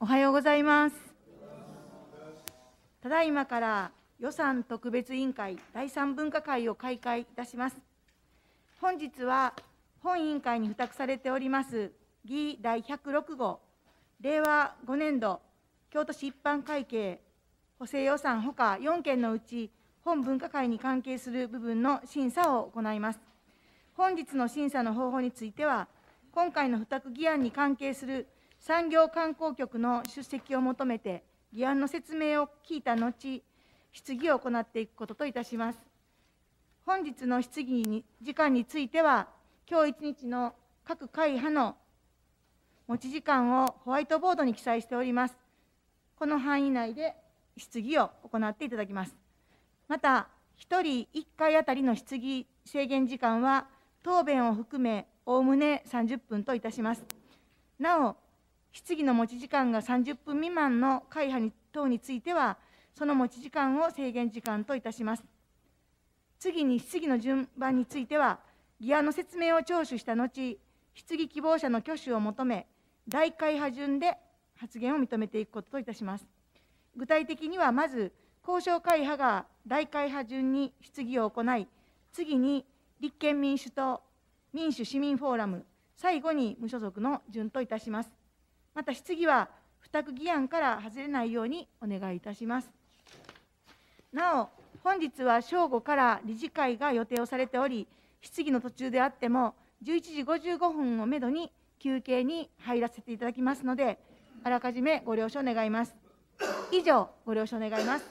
おはようございますただいまから予算特別委員会第3分科会を開会いたします本日は本委員会に付託されております議第106号令和5年度京都市一般会計補正予算ほか4件のうち本分科会に関係する部分の審査を行います本日の審査の方法については今回の付託議案に関係する産業観光局の出席を求めて、議案の説明を聞いた後、質疑を行っていくことといたします。本日の質疑に時間については、今日一日の各会派の持ち時間をホワイトボードに記載しております。この範囲内で質疑を行っていただきます。また、1人1回あたりの質疑制限時間は、答弁を含め、おおむね30分といたします。なお、質疑の持ち時間が30分未満の会派に等については、その持ち時間を制限時間といたします。次に質疑の順番については、議案の説明を聴取した後、質疑希望者の挙手を求め、大会派順で発言を認めていくことといたします。具体的には、まず、交渉会派が大会派順に質疑を行い、次に立憲民主党、民主市民フォーラム、最後に無所属の順といたします。また質疑は付託議案から外れないようにお願いいたします。なお、本日は正午から理事会が予定をされており、質疑の途中であっても、11時55分をめどに休憩に入らせていただきますので、あらかじめご了承願います。以上、ご了承願います。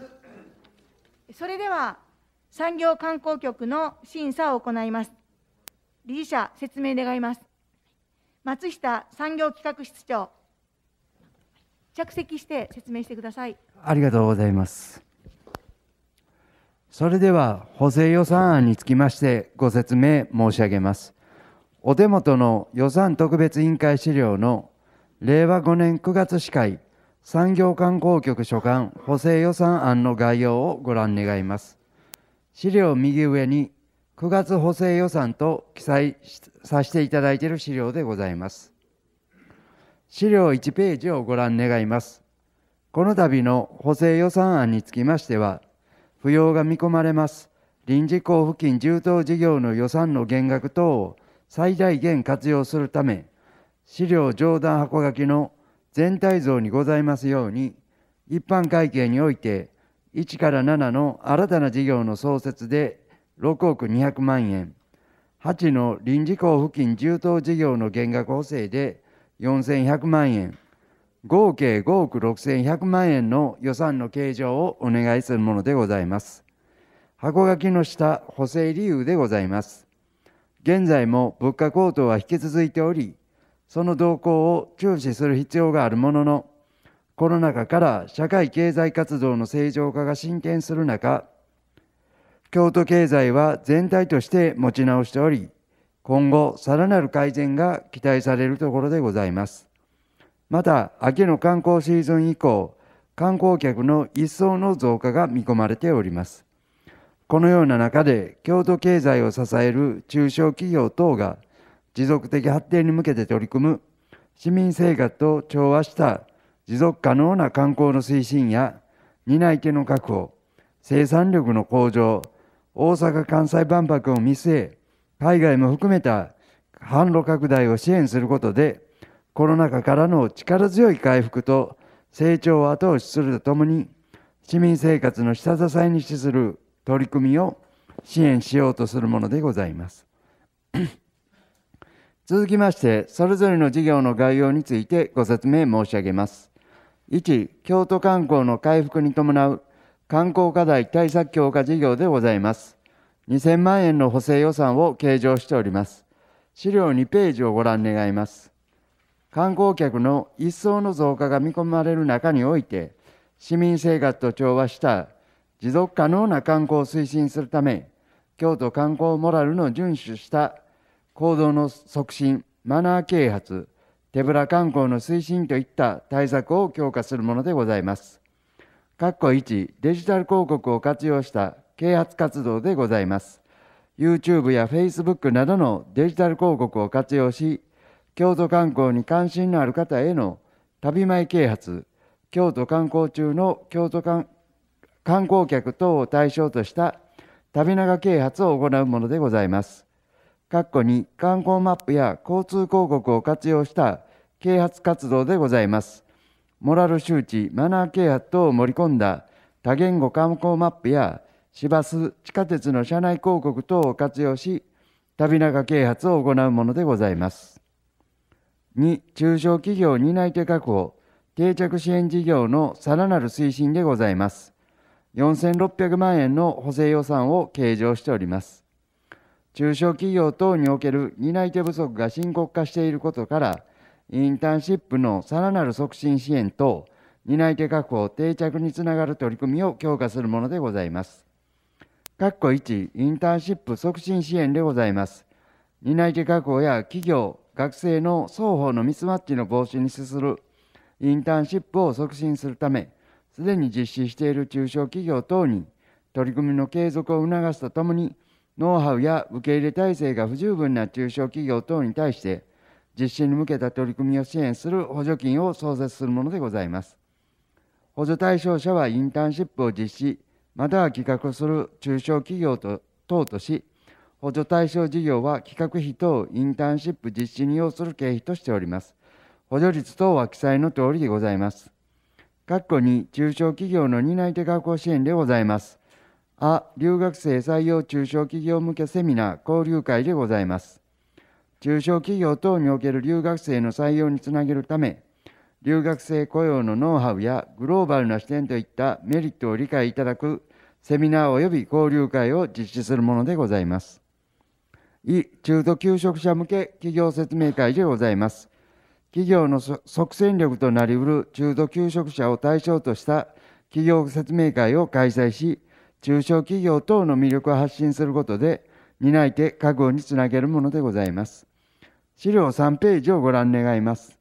それでは、産業観光局の審査を行います。理事者、説明願います。松下産業企画室長。着席して説明してくださいありがとうございますそれでは補正予算案につきましてご説明申し上げますお手元の予算特別委員会資料の令和5年9月司会産業観光局所管補正予算案の概要をご覧願います資料右上に9月補正予算と記載させていただいている資料でございます資料1ページをご覧願います。この度の補正予算案につきましては、不要が見込まれます臨時交付金充当事業の予算の減額等を最大限活用するため、資料上段箱書きの全体像にございますように、一般会計において、1から7の新たな事業の創設で6億200万円、8の臨時交付金充当事業の減額補正で4100万円、合計5億6100万円の予算の計上をお願いするものでございます。箱書きの下、補正理由でございます。現在も物価高騰は引き続いており、その動向を注視する必要があるものの、コロナ禍から社会経済活動の正常化が進展する中、京都経済は全体として持ち直しており、今後、さらなる改善が期待されるところでございます。また、秋の観光シーズン以降、観光客の一層の増加が見込まれております。このような中で、京都経済を支える中小企業等が持続的発展に向けて取り組む市民生活と調和した持続可能な観光の推進や担い手の確保、生産力の向上、大阪・関西万博を見据え、海外も含めた販路拡大を支援することで、コロナ禍からの力強い回復と成長を後押しするとともに、市民生活の下支えに資する取り組みを支援しようとするものでございます。続きまして、それぞれの事業の概要についてご説明申し上げます。1、京都観光の回復に伴う観光課題対策強化事業でございます。2000万円の補正予算を計上しております。資料2ページをご覧願います。観光客の一層の増加が見込まれる中において、市民生活と調和した持続可能な観光を推進するため、京都観光モラルの遵守した行動の促進、マナー啓発、手ぶら観光の推進といった対策を強化するものでございます。括弧1、デジタル広告を活用した啓発活動でございます。YouTube や Facebook などのデジタル広告を活用し、京都観光に関心のある方への旅前啓発、京都観光中の京都観光客等を対象とした旅長啓発を行うものでございます。括弧に観光マップや交通広告を活用した啓発活動でございます。モラル周知、マナー啓発等を盛り込んだ多言語観光マップや市バス、地下鉄の車内広告等を活用し、旅中啓発を行うものでございます。2、中小企業担い手確保、定着支援事業のさらなる推進でございます。4600万円の補正予算を計上しております。中小企業等における担い手不足が深刻化していることから、インターンシップのさらなる促進支援等、担い手確保定着につながる取り組みを強化するものでございます。括弧1、インターンシップ促進支援でございます。担い手確保や企業、学生の双方のミスマッチの防止に資するインターンシップを促進するため、すでに実施している中小企業等に取り組みの継続を促すとともに、ノウハウや受け入れ体制が不十分な中小企業等に対して、実施に向けた取り組みを支援する補助金を創設するものでございます。補助対象者はインターンシップを実施、または企画する中小企業と等とし補助対象事業は企画費等インターンシップ実施に要する経費としております補助率等は記載のとおりでございます括弧に中小企業の担い手学校支援でございますあ留学生採用中小企業向けセミナー交流会でございます中小企業等における留学生の採用につなげるため留学生雇用のノウハウやグローバルな視点といったメリットを理解いただくセミナー及び交流会を実施するものでございます。い中途求職者向け企業説明会でございます。企業の即戦力となりうる中途求職者を対象とした企業説明会を開催し、中小企業等の魅力を発信することで、担い手覚悟につなげるものでございます。資料3ページをご覧願います。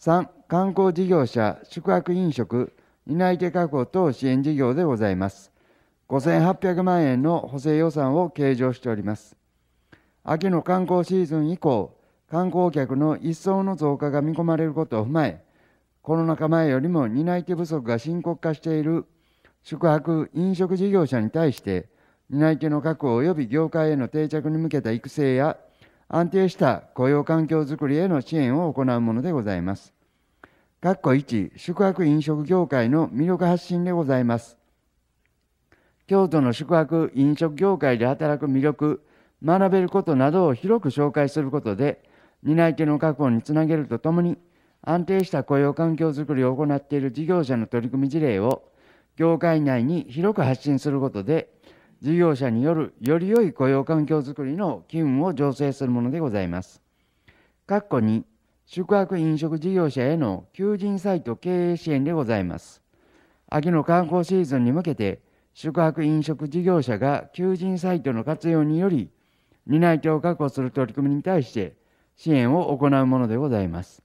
3、観光事業者、宿泊飲食、担い手確保等支援事業でございます。5800万円の補正予算を計上しております。秋の観光シーズン以降、観光客の一層の増加が見込まれることを踏まえ、コロナ禍前よりも担い手不足が深刻化している宿泊・飲食事業者に対して、担い手の確保及び業界への定着に向けた育成や、安定した雇用環境づくりへの支援を行うものでございます。括弧1、宿泊飲食業界の魅力発信でございます。京都の宿泊飲食業界で働く魅力、学べることなどを広く紹介することで、担い手の確保につなげるとともに、安定した雇用環境づくりを行っている事業者の取り組み事例を、業界内に広く発信することで、事業者によるより良い雇用環境づくりの機運を醸成するものでございます。括弧2宿泊飲食事業者への求人サイト経営支援でございます。秋の観光シーズンに向けて、宿泊飲食事業者が求人サイトの活用により、担い手を確保する取り組みに対して支援を行うものでございます。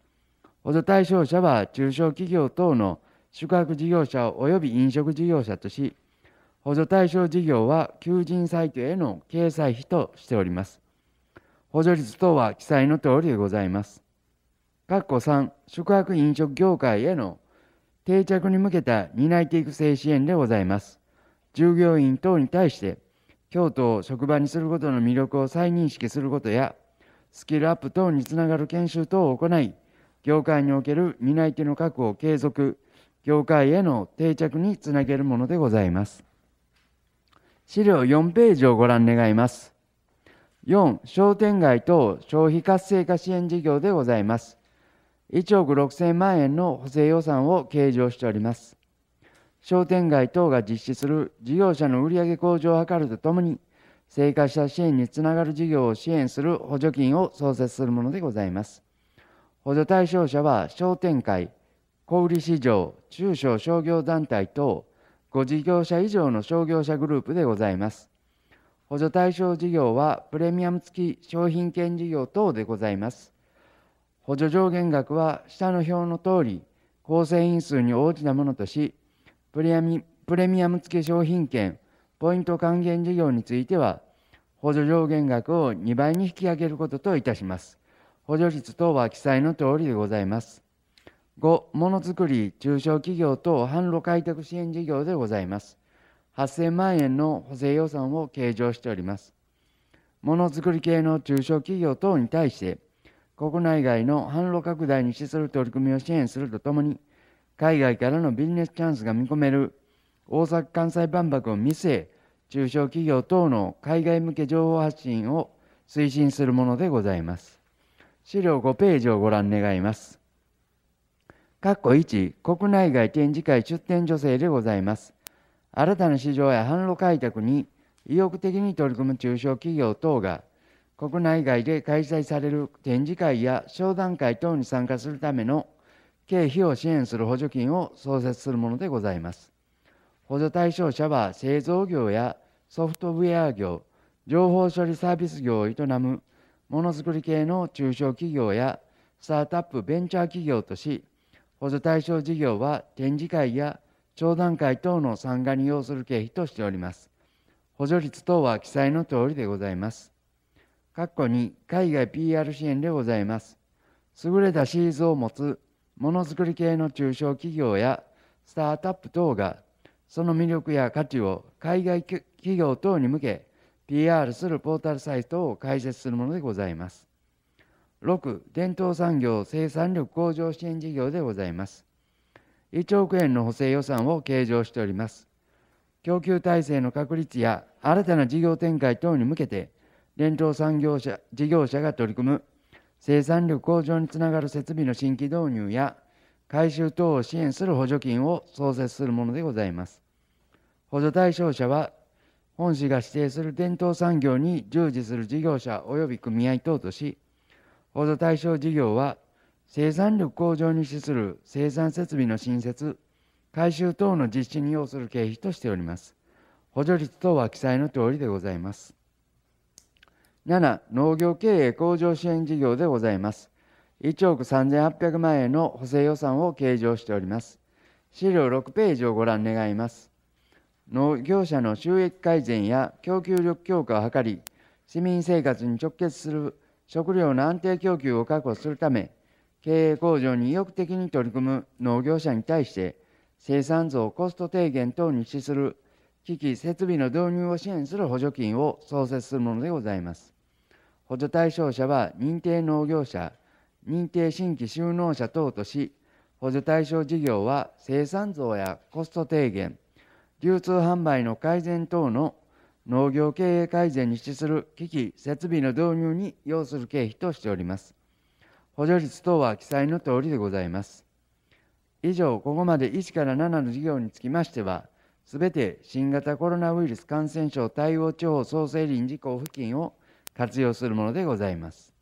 補助対象者は中小企業等の宿泊事業者及び飲食事業者とし、補助対象事業は求人サイトへの掲載費としております。補助率等は記載のとおりでございます。3宿泊飲食業界への定着に向けた担い手育成支援でございます。従業員等に対して京都を職場にすることの魅力を再認識することやスキルアップ等につながる研修等を行い業界における担い手の確保を継続業界への定着につなげるものでございます資料4ページをご覧願います4商店街等消費活性化支援事業でございます1億6000万円の補正予算を計上しております。商店街等が実施する事業者の売上向上を図るとともに、生活者支援につながる事業を支援する補助金を創設するものでございます。補助対象者は商店会、小売市場、中小商業団体等、5事業者以上の商業者グループでございます。補助対象事業はプレミアム付き商品券事業等でございます。補助上限額は下の表の通り構成員数に応じたものとしプレミプレミアム付け商品券ポイント還元事業については補助上限額を2倍に引き上げることといたします補助率等は記載の通りでございます5ものづくり中小企業等販路開拓支援事業でございます8000万円の補正予算を計上しておりますものづくり系の中小企業等に対して国内外の販路拡大に資する取り組みを支援するとともに、海外からのビジネスチャンスが見込める大阪・関西万博を見据え、中小企業等の海外向け情報発信を推進するものでございます。資料5ページをご覧願います。括弧1、国内外展示会出展助成でございます。新たな市場や販路開拓に意欲的に取り組む中小企業等が国内外で開催される展示会や商談会等に参加するための経費を支援する補助金を創設するものでございます。補助対象者は製造業やソフトウェア業、情報処理サービス業を営むものづくり系の中小企業やスタートアップベンチャー企業とし、補助対象事業は展示会や商談会等の参加に要する経費としております。補助率等は記載のとおりでございます。括弧に海外 PR 支援でございます。優れたシーズを持つものづくり系の中小企業やスタートアップ等がその魅力や価値を海外企業等に向け PR するポータルサイトを開設するものでございます。6、伝統産業生産力向上支援事業でございます。1億円の補正予算を計上しております。供給体制の確立や新たな事業展開等に向けて連動産業者事業者が取り組む生産力向上につながる設備の新規導入や改修等を支援する補助金を創設するものでございます補助対象者は本市が指定する伝統産業に従事する事業者及び組合等とし補助対象事業は生産力向上に資する生産設備の新設改修等の実施に要する経費としております補助率等は記載のとおりでございます7農業経営向上支援事業でございます1億3800万円の補正予算を計上しております資料6ページをご覧願います農業者の収益改善や供給力強化を図り市民生活に直結する食料の安定供給を確保するため経営向上に意欲的に取り組む農業者に対して生産増コスト低減等に資する機器設備の導入を支援する補助金を創設するものでございます補助対象者は認定農業者、認定新規就農者等とし、補助対象事業は生産増やコスト低減、流通販売の改善等の農業経営改善に資する機器、設備の導入に要する経費としております。補助率等は記載のとおりでございます。以上、ここまで1から7の事業につきましては、すべて新型コロナウイルス感染症対応地方創生臨時交付金を活用するものでございます。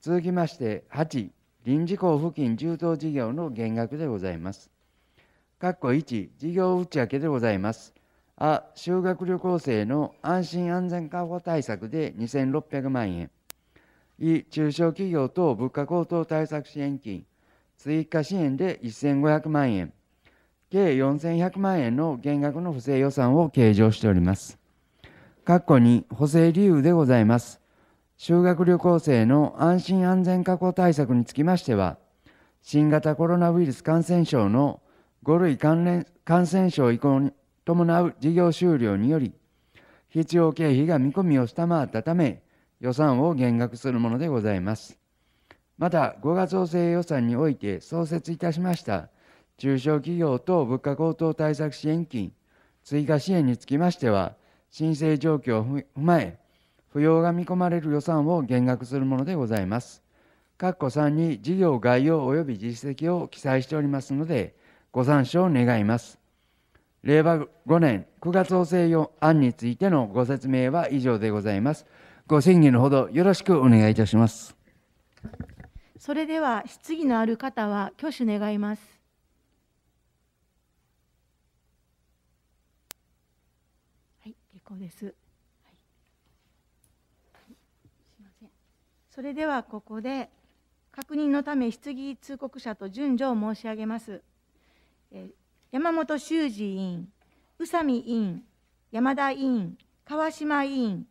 続きまして8、臨時交付金充当事業の減額でございます。括弧1、事業打ち明けでございます。あ、修学旅行生の安心安全確保対策で2600万円。い、中小企業等物価高騰対策支援金、追加支援で1500万円、計4100万円の減額の不正予算を計上しております。かっこに補正理由でございます。修学旅行生の安心安全確保対策につきましては、新型コロナウイルス感染症の5類関連感染症移行に伴う事業終了により、必要経費が見込みを下回ったため、予算を減額するものでございます。また、5月補正予算において創設いたしました中小企業等物価高騰対策支援金追加支援につきましては、申請状況を踏まえ、扶養が見込まれる予算を減額するものでございます。括弧3に事業概要及び実績を記載しておりますので、ご参照願います。令和5年9月補正予案についてのご説明は以上でございます。ご審議のほどよろしくお願いいたします。それでは質疑のある方は挙手願います。構です。はい、すみません。それではここで確認のため質疑通告者と順序を申し上げます。え山本修二委員、宇佐美委員、山田委員、川島委員、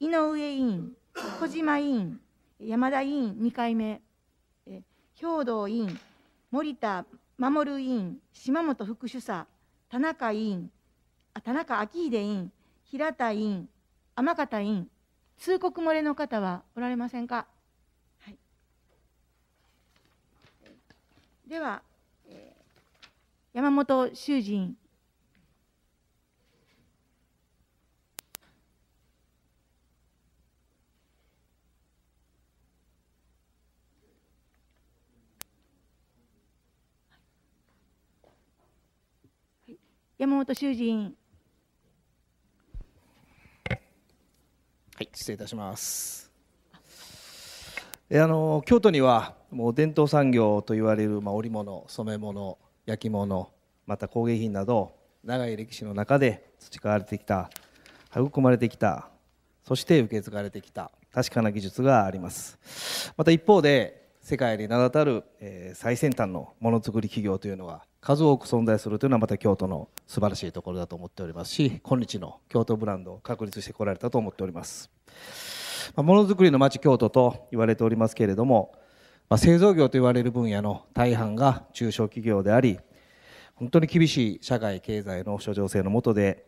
井上委員、小島委員、山田委員2回目、え兵道委員、森田守委員、島本副主査、田中委員、田中昭秀委員、平田委員、天方委員、通告漏れの方はおられませんか。はい、では、山本修司委員。山本衆司はい、失礼いたします。えあの京都にはもう伝統産業と言われる、まあ、織物染め物焼き物また工芸品など長い歴史の中で培われてきた育まれてきたそして受け継がれてきた確かな技術がありますまた一方で世界に名だたる、え最先端のものづくり企業というのは数多く存在するというのはまた京都の素晴らしいところだと思っておりますし今日の京都ブランドを確立してこられたと思っておりますものづくりの町京都と言われておりますけれども、まあ、製造業と言われる分野の大半が中小企業であり本当に厳しい社会経済の諸情勢の下で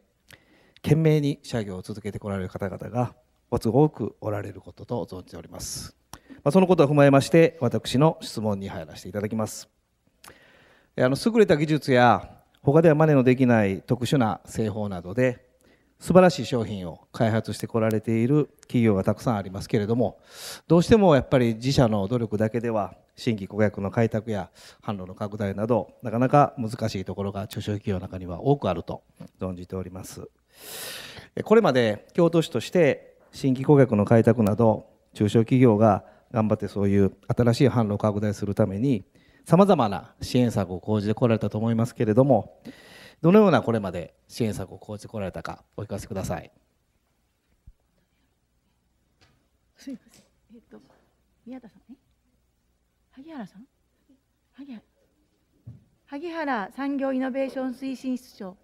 懸命に社業を続けてこられる方々がご都合多くおられることと存じております、まあ、そのことを踏まえまして私の質問に入らせていただきますあの優れた技術や他では真似のできない特殊な製法などで素晴らしい商品を開発してこられている企業がたくさんありますけれどもどうしてもやっぱり自社の努力だけでは新規顧客の開拓や販路の拡大などなかなか難しいところが中小企業の中には多くあると存じておりますこれまで京都市として新規顧客の開拓など中小企業が頑張ってそういう新しい販路を拡大するためにさまざまな支援策を講じてこられたと思いますけれどもどのようなこれまで支援策を講じてこられたかお聞かせください。すみませんえっ、と宮田さんね萩原さん萩原産業イノベーション推進室長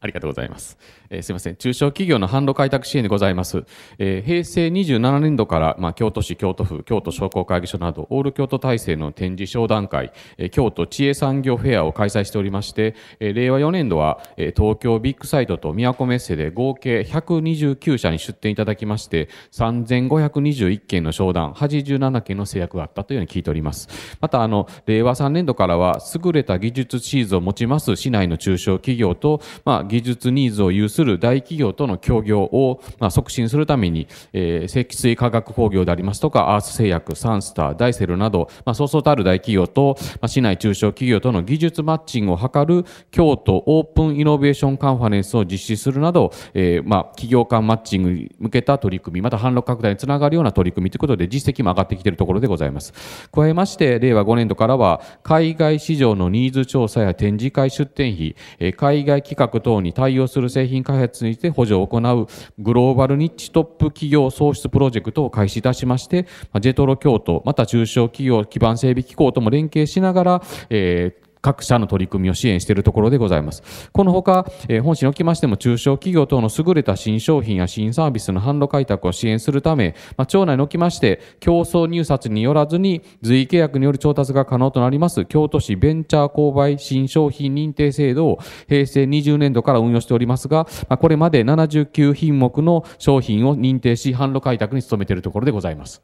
ありがとうございます。えー、すみません。中小企業の販路開拓支援でございます。えー、平成27年度から、まあ、京都市、京都府、京都商工会議所など、オール京都体制の展示商談会、えー、京都知恵産業フェアを開催しておりまして、えー、令和4年度は、えー、東京ビッグサイトと都メッセで合計129社に出展いただきまして、3521件の商談、87件の制約があったというように聞いております。また、あの、令和3年度からは、優れた技術シーズンを持ちます市内の中小企業と、まあ、技術ニーズを有する大企業との協業を、ま促進するために、え積水化学工業でありますとか、アース製薬、サンスター、ダイセルなど、まそうそうたる大企業と、ま市内中小企業との技術マッチングを図る京都オープンイノベーションカンファレンスを実施するなど、えま企業間マッチングに向けた取り組み、また販路拡大につながるような取り組みということで、実績も上がってきているところでございます。加えまして、令和5年度からは、海外市場のニーズ調査や展示会出展費、海外企画等に対応する製品開発について補助を行うグローバルニッチトップ企業創出プロジェクトを開始いたしまして、ジェトロ京都、また中小企業基盤整備機構とも連携しながら、えー各社の取り組みを支援しているところでございます。このほか、え本市におきましても中小企業等の優れた新商品や新サービスの販路開拓を支援するため、まあ、町内におきまして、競争入札によらずに随意契約による調達が可能となります京都市ベンチャー購買新商品認定制度を平成20年度から運用しておりますが、まあ、これまで79品目の商品を認定し、販路開拓に努めているところでございます。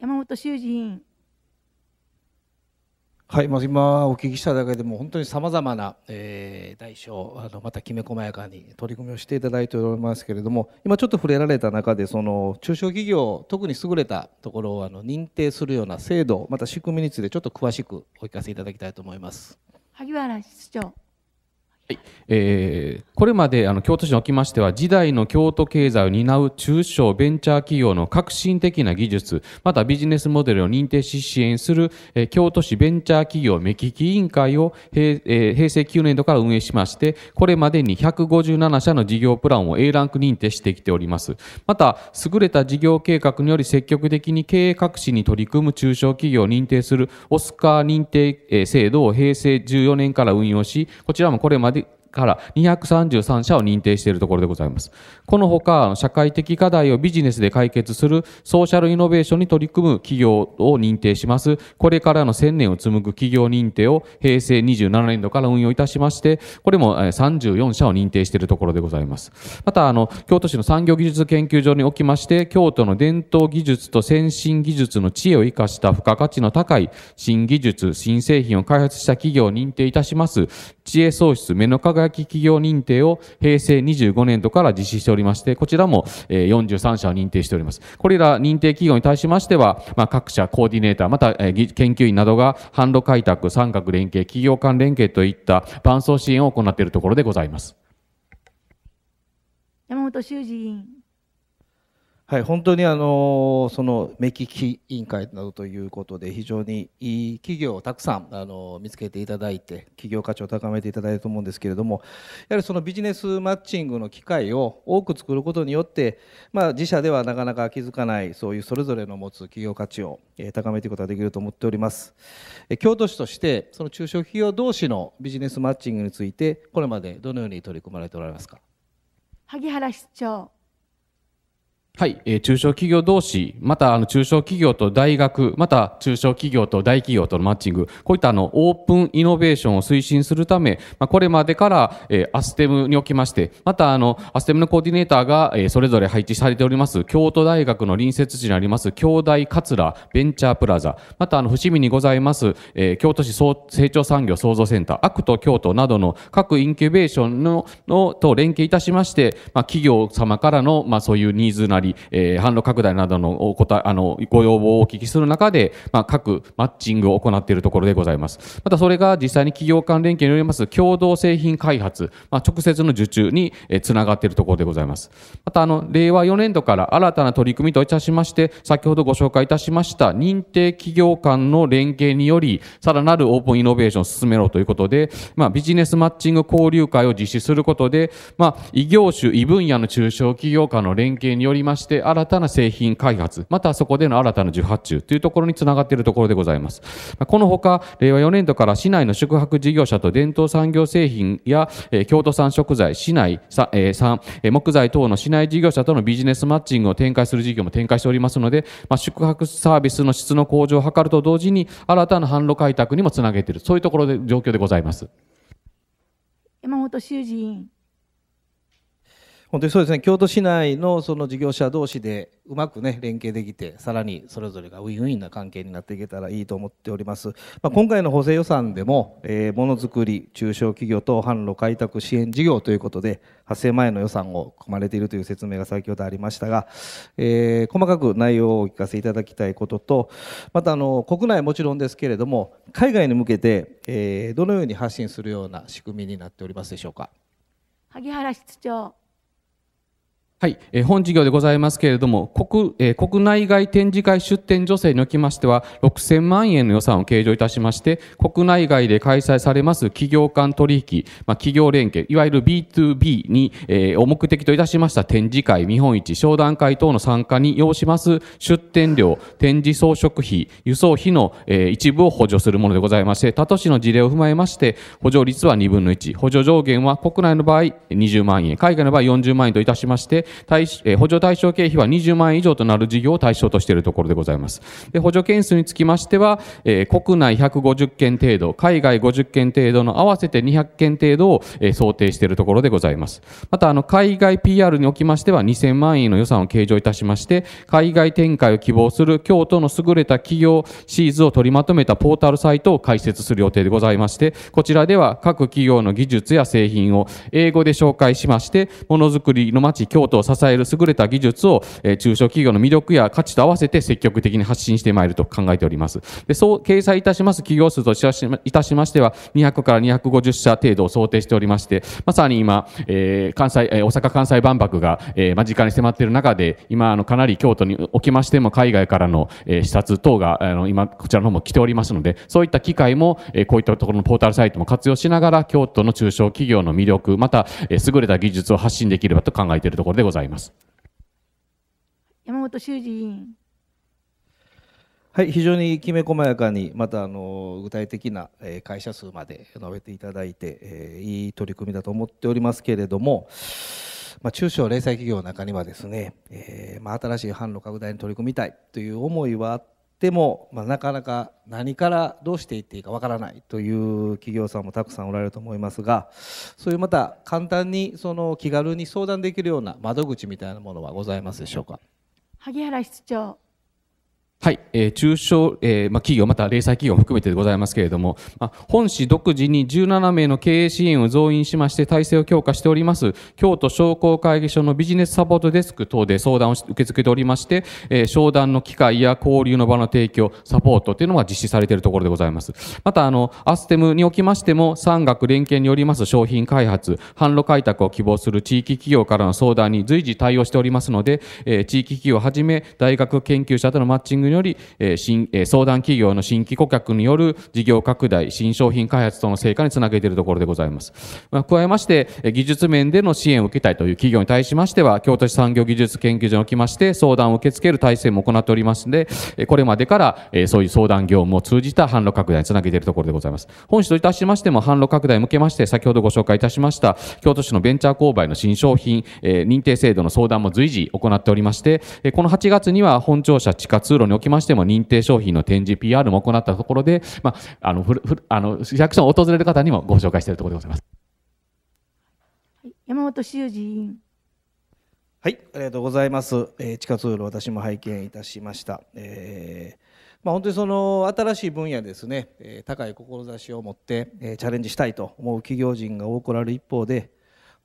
山本修司委員。はい、まあ、今お聞きしただけでも本当にさまざまな、えー、代償あのまたきめ細やかに取り組みをしていただいておりますけれども今ちょっと触れられた中でその中小企業特に優れたところをあの認定するような制度また仕組みについてちょっと詳しくお聞かせいただきたいと思います萩原室長はいえー、これまであの京都市におきましては、時代の京都経済を担う中小ベンチャー企業の革新的な技術、またビジネスモデルを認定し支援する、えー、京都市ベンチャー企業目利き委員会を平,、えー、平成9年度から運営しまして、これまでに157社の事業プランを A ランク認定してきております。また、優れた事業計画により積極的に経営革新に取り組む中小企業を認定するオスカー認定、えー、制度を平成14年から運用し、こちらもこれまでから233社を認定しているところでございます。このほか、社会的課題をビジネスで解決するソーシャルイノベーションに取り組む企業を認定します、これからの1000年を紡ぐ企業認定を平成27年度から運用いたしまして、これも34社を認定しているところでございます。また、あの、京都市の産業技術研究所におきまして、京都の伝統技術と先進技術の知恵を生かした付加価値の高い新技術、新製品を開発した企業を認定いたします、知恵創出、目の輝き企業認定を平成25年度から実施しておりまして、こちらも43社を認定しております。これら認定企業に対しましては、まあ、各社コーディネーター、また研究員などが販路開拓、三角連携、企業間連携といった伴走支援を行っているところでございます。山本修司委員。はい、本当にあのその目利き委員会などということで非常にいい企業をたくさんあの見つけていただいて企業価値を高めていただいたと思うんですけれどもやはりそのビジネスマッチングの機会を多く作ることによって、まあ、自社ではなかなか気づかないそういうそれぞれの持つ企業価値を高めていくことができると思っております京都市としてその中小企業同士のビジネスマッチングについてこれまでどのように取り組まれておられますか萩原市長はい、えー、中小企業同士、またあの中小企業と大学、また中小企業と大企業とのマッチング、こういったあのオープンイノベーションを推進するため、まあ、これまでから、えー、アステムにおきまして、またあのアステムのコーディネーターが、えー、それぞれ配置されております、京都大学の隣接地にあります、京大桂ベンチャープラザ、またあの伏見にございます、えー、京都市成長産業創造センター、アクト京都などの各インキュベーションののと連携いたしまして、まあ、企業様からの、まあ、そういうニーズなり、り、えー、販路拡大などのお答え、あのご要望をお聞きする中で、まあ、各マッチングを行っているところでございます。またそれが実際に企業間連携によります共同製品開発、まあ、直接の受注につながっているところでございます。またあの令和4年度から新たな取り組みといたしまして、先ほどご紹介いたしました認定企業間の連携により、さらなるオープンイノベーションを進めろということで、まあ、ビジネスマッチング交流会を実施することで、まあ、異業種、異分野の中小企業間の連携によりまして新たな製品開発、またそこでの新たな受発注というところにつながっているところでございます。このほか、令和4年度から市内の宿泊事業者と伝統産業製品や、え京都産食材、市内産、えー、木材等の市内事業者とのビジネスマッチングを展開する事業も展開しておりますので、まあ、宿泊サービスの質の向上を図ると同時に、新たな販路開拓にもつなげている、そういうところで状況でございます。山本修二委員本当にそうですね京都市内のその事業者同士でうまくね連携できてさらにそれぞれがウィンウィンな関係になっていけたらいいと思っております、まあ、今回の補正予算でも、えー、ものづくり中小企業等販路開拓支援事業ということで8000万円の予算を組まれているという説明が先ほどありましたが、えー、細かく内容をお聞かせいただきたいこととまたあの国内もちろんですけれども海外に向けて、えー、どのように発信するような仕組みになっておりますでしょうか萩原室長はい、えー、本事業でございますけれども国,、えー、国内外展示会出展助成におきましては6000万円の予算を計上いたしまして国内外で開催されます企業間取引、まあ、企業連携いわゆる B2B に、えー、を目的といたしました展示会見本市商談会等の参加に要します出展料展示装飾費輸送費の、えー、一部を補助するものでございまして他都市の事例を踏まえまして補助率は2分の1補助上限は国内の場合20万円海外の場合40万円といたしまして対、え補助対象経費は20万円以上となる事業を対象としているところでございます。で補助件数につきましては、えー、国内150件程度、海外50件程度の合わせて200件程度を、えー、想定しているところでございます。また、あの、海外 PR におきましては2000万円の予算を計上いたしまして、海外展開を希望する京都の優れた企業シーズを取りまとめたポータルサイトを開設する予定でございまして、こちらでは各企業の技術や製品を英語で紹介しまして、ものづくりの街京都を支える優れた技術を、え中小企業の魅力や価値と合わせて積極的に発信してまいると考えております。で、そう掲載いたします企業数といたしましては、200から250社程度を想定しておりまして、まさに今、えー、関西、えー、大阪・関西万博が、えー、間近に迫っている中で、今、あの、かなり京都におきましても海外からの、えー、視察等が、あの、今、こちらの方も来ておりますので、そういった機会も、えー、こういったところのポータルサイトも活用しながら、京都の中小企業の魅力、また、えー、優れた技術を発信できればと考えているところでございます。山本修司委員。はい、非常にきめ細やかに、またあの具体的な会社数まで述べていただいて、えいい取り組みだと思っておりますけれども、まあ、中小零細企業の中にはですね、えーまあ、新しい販路拡大に取り組みたいという思いはあっでも、まあ、なかなか何からどうしていっていいかわからないという企業さんもたくさんおられると思いますがそういうまた簡単にその気軽に相談できるような窓口みたいなものはございますでしょうか萩原室長はい、えー、中小、えーま企業、また零細企業も含めてでございますけれども、ま本市独自に17名の経営支援を増員しまして、体制を強化しております、京都商工会議所のビジネスサポートデスク等で相談を受け付けておりまして、えー、商談の機会や交流の場の提供、サポートというのが実施されているところでございます。また、あの、アステムにおきましても、産学連携によります商品開発、販路開拓を希望する地域企業からの相談に随時対応しておりますので、えー、地域企業をはじめ、大学研究者とのマッチングにより、えー新えー、相談企業の新規顧客による事業拡大、新商品開発との成果につなげているところでございます。まあ、加えまして、技術面での支援を受けたいという企業に対しましては、京都市産業技術研究所におきまして、相談を受け付ける体制も行っておりますので、これまでから、えー、そういう相談業務を通じた販路拡大につなげているところでございます。本市といたしましても、販路拡大に向けまして、先ほどご紹介いたしました、京都市のベンチャー購買の新商品、えー、認定制度の相談も随時行っておりまして、この8月には本庁舎地下通路におききましても認定商品の展示 PR も行ったところで、まあ、あのふるふるあの市役所を訪れる方にもご紹介しているところでございます。山本修二はい、ありがとうございます。えー、地下通路私も拝見いたしました。えー、まあ、本当にその新しい分野ですね、えー、高い志を持って、えー、チャレンジしたいと思う企業人が多くおる一方で、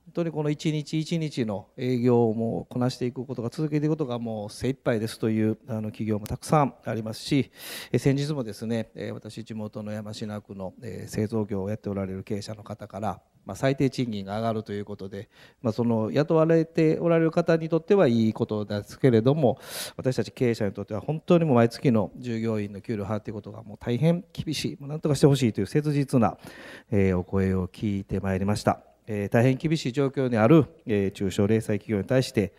本当にこの一日一日の営業をもこなしていくことが続けていくことがもう精一杯ですというあの企業もたくさんありますし先日もですね私地元の山科区の製造業をやっておられる経営者の方からまあ、最低賃金が上がるということで、まあ、その雇われておられる方にとってはいいことですけれども私たち経営者にとっては本当にも毎月の従業員の給料払っていくことがもう大変厳しいなんとかしてほしいという切実な、えお声を聞いてまいりました。え大変厳しい状況にある、え中小零細企業に対して、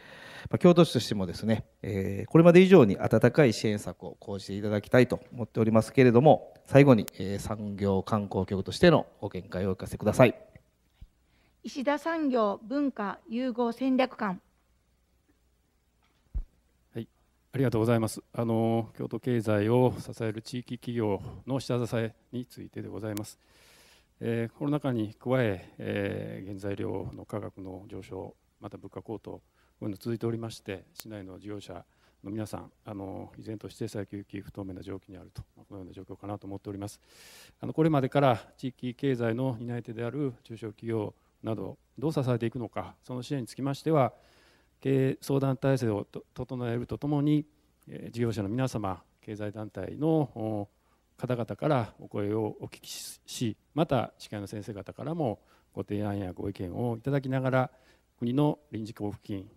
まあ、京都市としてもですね、えこれまで以上に温かい支援策を講じていただきたいと思っておりますけれども最後に、え産業観光局としてのご見解をお聞かせください石田産業文化融合戦略館はいありがとうございますあの京都経済を支える地域企業の下支えについてでございます。えー、コロナ禍に加ええー、原材料の価格の上昇また物価高騰こういうの続いておりまして市内の事業者の皆さんあの依然として先行き不透明な状況にあるとこのような状況かなと思っておりますあのこれまでから地域経済の担い手である中小企業などどう支えていくのかその支援につきましては経営相談体制を整えるとともにえ事業者の皆様経済団体の方々からお声をお聞きしまた司会の先生方からもご提案やご意見をいただきながら国の臨時交付金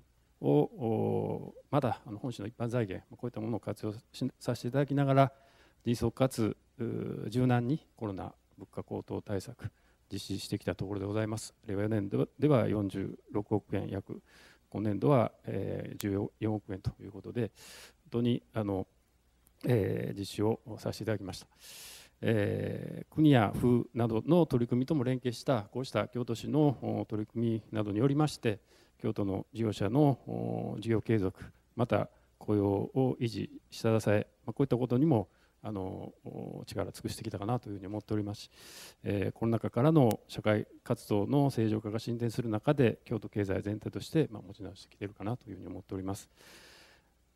をまだ本市の一般財源こういったものを活用させていただきながら迅速かつ柔軟にコロナ物価高騰対策実施してきたところでございます令和4年では46億円約今年度は14億円ということで本当にあのえー、実施をさせていただきました、えー、国や府などの取り組みとも連携したこうした京都市の取り組みなどによりまして京都の事業者の事業継続また雇用を維持下支え、まあ、こういったことにもあの力尽くしてきたかなというふうに思っておりますし、えー、コロナ禍からの社会活動の正常化が進展する中で京都経済全体として、まあ、持ち直してきているかなというふうに思っております。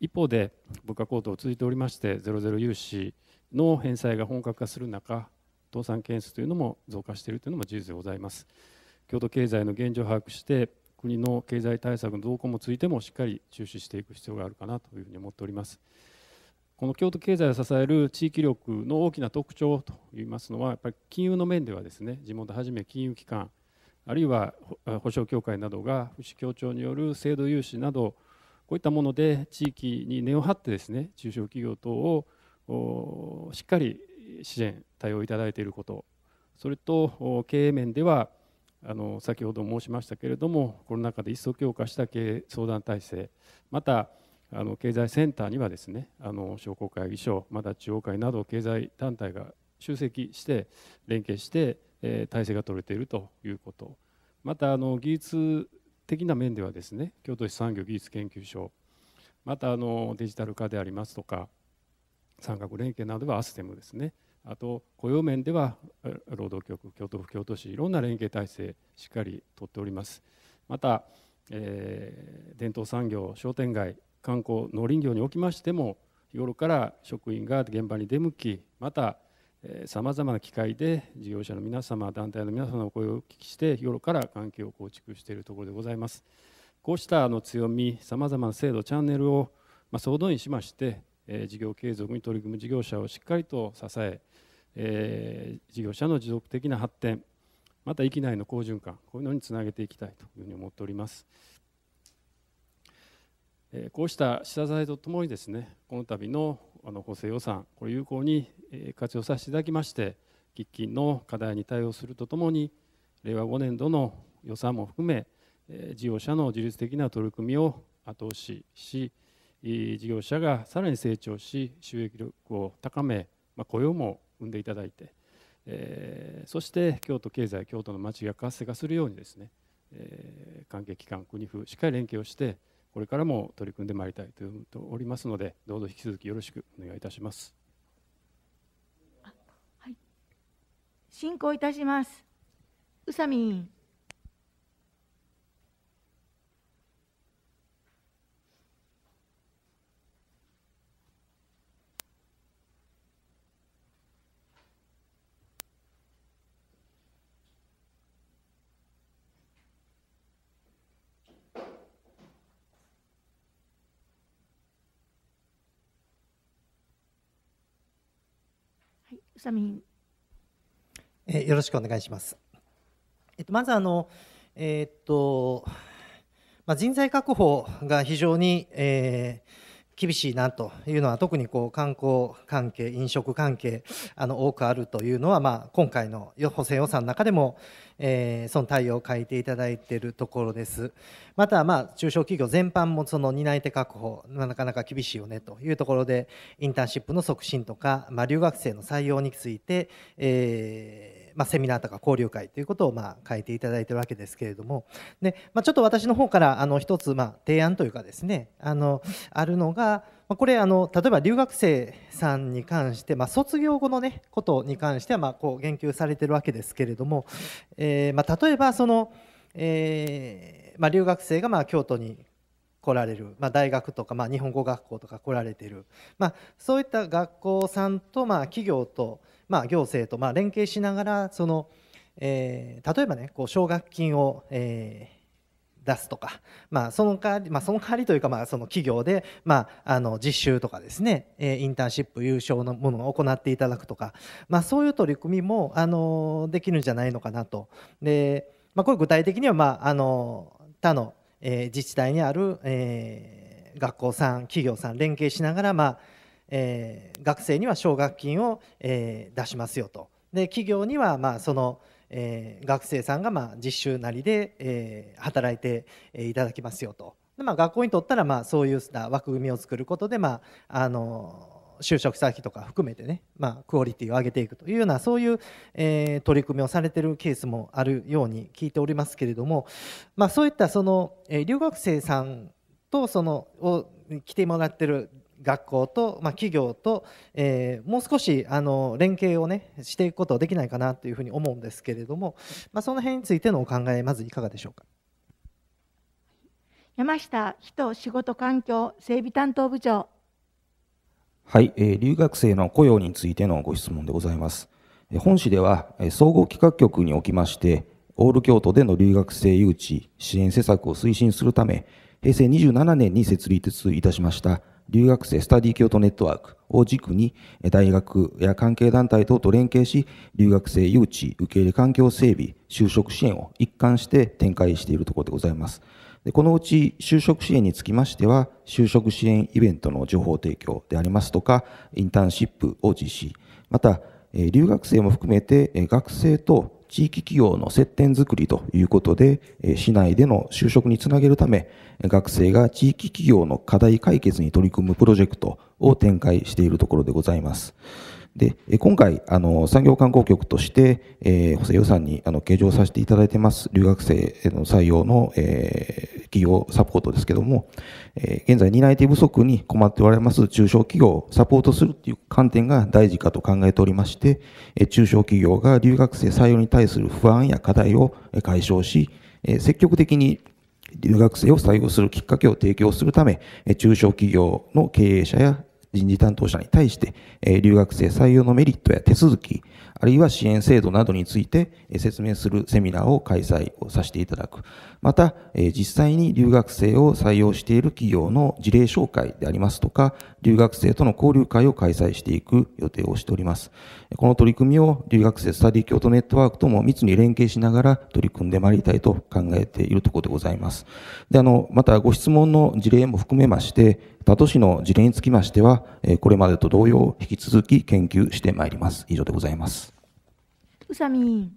一方で物価高騰続いておりましてゼロゼロ融資の返済が本格化する中倒産件数というのも増加しているというのも事実でございます共同経済の現状を把握して国の経済対策の動向もついてもしっかり注視していく必要があるかなというふうに思っておりますこの京都経済を支える地域力の大きな特徴といいますのはやっぱり金融の面ではですね地元はじめ金融機関あるいは保証協会などが福祉協調による制度融資などこういったもので地域に根を張ってですね中小企業等をしっかり支援対応いただいていることそれと経営面ではあの先ほど申しましたけれどもコロナ禍で一層強化した経営相談体制またあの経済センターにはですねあの商工会議所また地方会など経済団体が集積して連携して、えー、体制が取れているということまたあの技術的な面ではですね京都市産業技術研究所またあのデジタル化でありますとか産学連携などはアステムですねあと雇用面では労働局京都府京都市いろんな連携体制しっかりとっておりますまた、えー、伝統産業商店街観光農林業におきましても日頃から職員が現場に出向きまたさまざまな機会で事業者の皆様団体の皆様のお声をお聞きして日頃から関係を構築しているところでございますこうしたあの強みさまざまな制度チャンネルをまあ総動員しまして事業継続に取り組む事業者をしっかりと支ええ事業者の持続的な発展また域内の好循環こういうのにつなげていきたいというふうに思っておりますこうした下支えとともにですねこの度のあの補正予算、これ有効に活用させていただきまして、喫緊の課題に対応するとともに、令和5年度の予算も含め、事業者の自律的な取り組みを後押しし、事業者がさらに成長し、収益力を高め、ま雇用も生んでいただいて、えそして京都経済、京都の街が活性化するようにですね、え関係機関、国府、しっかり連携をして、これからも取り組んでまいりたいと思っておりますので、どうぞ引き続きよろしくお願いいたします。はい、進行いたします。宇佐美宇佐美えよろしくお願いします。えっと、まずあの、えー、っとまあ、人材確保が非常に、えー厳しいなというのは特にこう観光関係飲食関係あの多くあるというのは、まあ、今回の補正予算の中でも、えー、その対応を書いていただいているところですまた、まあ、中小企業全般もその担い手確保なかなか厳しいよねというところでインターンシップの促進とか、まあ、留学生の採用について、えーまあ、セミナーとか交流会ということを、まあ、変ていただいてるわけですけれどもで、まあ、ちょっと私の方からあの一つ、まあ、提案というかですねあのあるのが、まあ、これあの例えば留学生さんに関して、まあ、卒業後の、ね、ことに関しては、まあ、こう言及されてるわけですけれども、えー、まあ、例えばその、えー、まあ、留学生が、まあ、京都に来られる、まあ、大学とか、まあ、日本語学校とか来られてる、まあ、そういった学校さんと、まあ、企業とまあ、行政とま連携しながらその、えー、例えばねこう奨学金を、えー出すとか、まあ、その代わり、まあ、その代わりというか、まあ、その企業で、まあ、あの実習とかですね、えインターンシップ優勝のものを行っていただくとか、まあ、そういう取り組みも、あのできるんじゃないのかなと。で、まあ、これ具体的には、まあ、あの他の、え自治体にある、えー、学校さん企業さん連携しながら、まあえー、学生には奨学金を、えー、出しますよとで企業にはまあその、えー、学生さんがまあ実習なりで、えー、働いていただきますよとで、まあ、学校にとったらまあそういう枠組みを作ることで、まあ、あの就職先とか含めてね、まあ、クオリティを上げていくというようなそういう、えー、取り組みをされてるケースもあるように聞いておりますけれども、まあ、そういったその、えー、留学生さんとそのを来てもらってる学校と、まあ、企業と、えー、もう少しあの連携を、ね、していくことはできないかなというふうに思うんですけれども、まあ、その辺についてのお考えまずいかがでしょうか。山下人仕事環境整備担当部長はい、えー、留学生の雇用についてのご質問でございます本市では総合企画局におきましてオール京都での留学生誘致支援施策を推進するため平成27年に設立いたしました留学生スタディ京都ネットワークを軸に、大学や関係団体等と連携し、留学生誘致、受け入れ環境整備、就職支援を一貫して展開しているところでございます。でこのうち就職支援につきましては、就職支援イベントの情報提供でありますとか、インターンシップを実施、また、留学生も含めて学生と地域企業の接点づくりということで、市内での就職につなげるため、学生が地域企業の課題解決に取り組むプロジェクトを展開しているところでございます。で今回あの産業観光局として、えー、補正予算にあの計上させていただいてます留学生の採用の、えー、企業サポートですけども、えー、現在担い手不足に困っておられます中小企業をサポートするという観点が大事かと考えておりまして、え中小企業が留学生採用に対する不安や課題を解消し、え積極的に留学生を採用するきっかけを提供するため、中小企業の経営者や人事担当者に対して、留学生採用のメリットや手続き、あるいは支援制度などについて説明するセミナーを開催をさせていただく。また、実際に留学生を採用している企業の事例紹介でありますとか、留学生との交流会を開催していく予定をしております。この取り組みを留学生スタディ京都ネットワークとも密に連携しながら取り組んでまいりたいと考えているところでございます。で、あの、またご質問の事例も含めまして、他都市の事例につきましては、これまでと同様、引き続き研究してまいります。以上でございます。宇佐美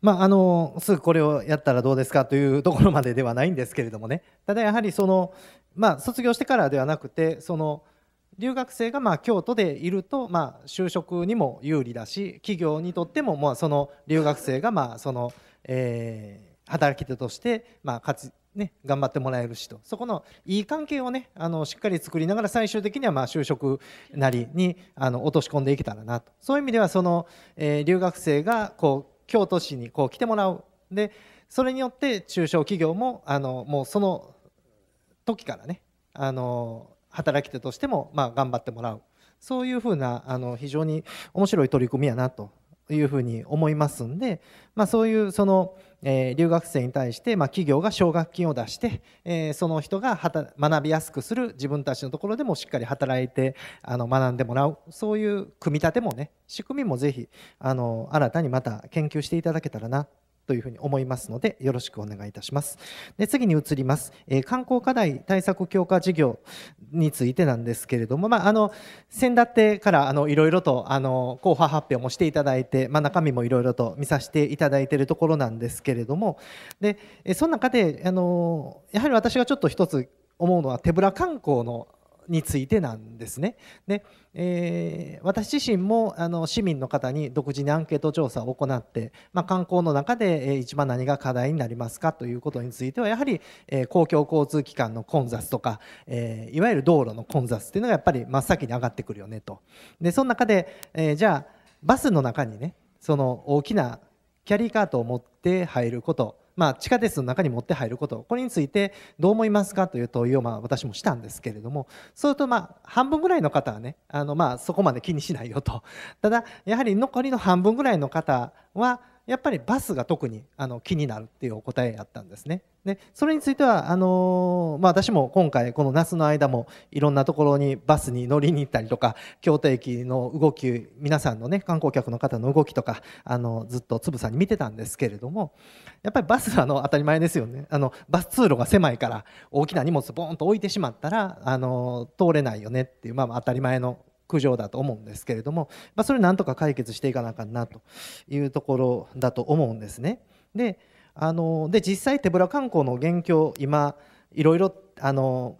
まあ、あのすぐこれをやったらどうですかというところまでではないんですけれどもねただやはりその、まあ、卒業してからではなくてその留学生がまあ京都でいるとまあ就職にも有利だし企業にとってもまあその留学生がまあその、え働き手としてまあ活ね、頑張ってもらえるしとそこのいい関係をねあのしっかり作りながら最終的にはま就職なりにあの落とし込んでいけたらなとそういう意味ではその、えー、留学生がこう京都市にこう来てもらうでそれによって中小企業もあのもうその時からねあの働き手としてもま頑張ってもらうそういうふうなあの非常に面白い取り組みやなというふうに思いますんで、まあ、そういうその。え留学生に対して、ま企業が奨学金を出して、えその人が学びやすくする自分たちのところでもしっかり働いてあの学んでもらうそういう組み立てもね仕組みもぜひあの新たにまた研究していただけたらなというふうに思いますので、よろしくお願いいたします。で次に移ります、えー、観光課題対策強化事業についてなんですけれども、まあ、あの先立ってからあのいろいろとあの候補発表もしていただいて、まあ、中身もいろいろと見させていただいているところなんですけれども、でその中であのやはり私がちょっと一つ思うのは手ぶら観光のについてなんですね。で、えー、私自身もあの市民の方に独自にアンケート調査を行って、まあ、観光の中で、え一番何が課題になりますかということについてはやはり、えー、公共交通機関の混雑とか、えいわゆる道路の混雑っていうのがやっぱり真っ先に上がってくるよねと。でその中で、えじゃあバスの中にねその大きなキャリーカートを持って入ることまあ、地下鉄の中に持って入ることこれについてどう思いますかという問いをまあ私もしたんですけれどもそうするとま半分ぐらいの方はねあのまあそこまで気にしないよとただやはり残りの半分ぐらいの方はやっぱりバスが特にあの気になるっていうお答えやったんですね。でそれについてはあのまあ、私も今回この夏の間もいろんなところにバスに乗りに行ったりとか京都駅の動き皆さんのね観光客の方の動きとかあのずっとつぶさに見てたんですけれどもやっぱりバスはあの当たり前ですよねあのバス通路が狭いから大きな荷物ボーンと置いてしまったらあの通れないよねっていう、まあ、当たり前の苦情だと思うんですけれども、まあ、それなんとか解決していかなあかんなというところだと思うんですね。であので実際手ぶら観光の現況今いろいろあの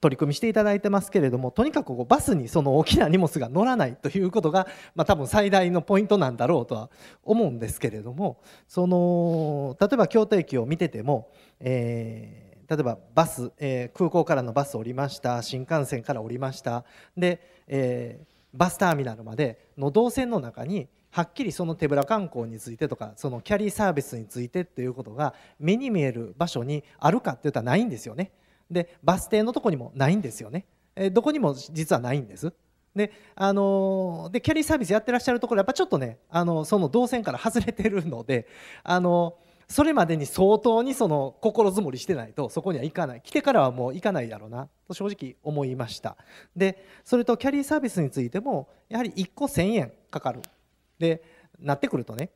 取り組みしていただいてますけれどもとにかくこうバスにその大きな荷物が乗らないということが、まあ、多分最大のポイントなんだろうとは思うんですけれどもその例えば京都駅を見てても、えー例えばバス、えー、空港からのバス降りました新幹線から降りましたで、えー、バスターミナルまでの動線の中にはっきりその手ぶら観光についてとかそのキャリーサービスについてっていうことが目に見える場所にあるかって言ったらないんですよねでバス停のとこにもないんですよね、えー、どこにも実はないんですであのー、でキャリーサービスやってらっしゃるところやっぱちょっとねあのー、その動線から外れてるのであのーそれまでに相当にその心づもりしてないとそこには行かない来てからはもう行かないだろうなと正直思いましたでそれとキャリーサービスについてもやはり1個1000円かかるでなってくるとね、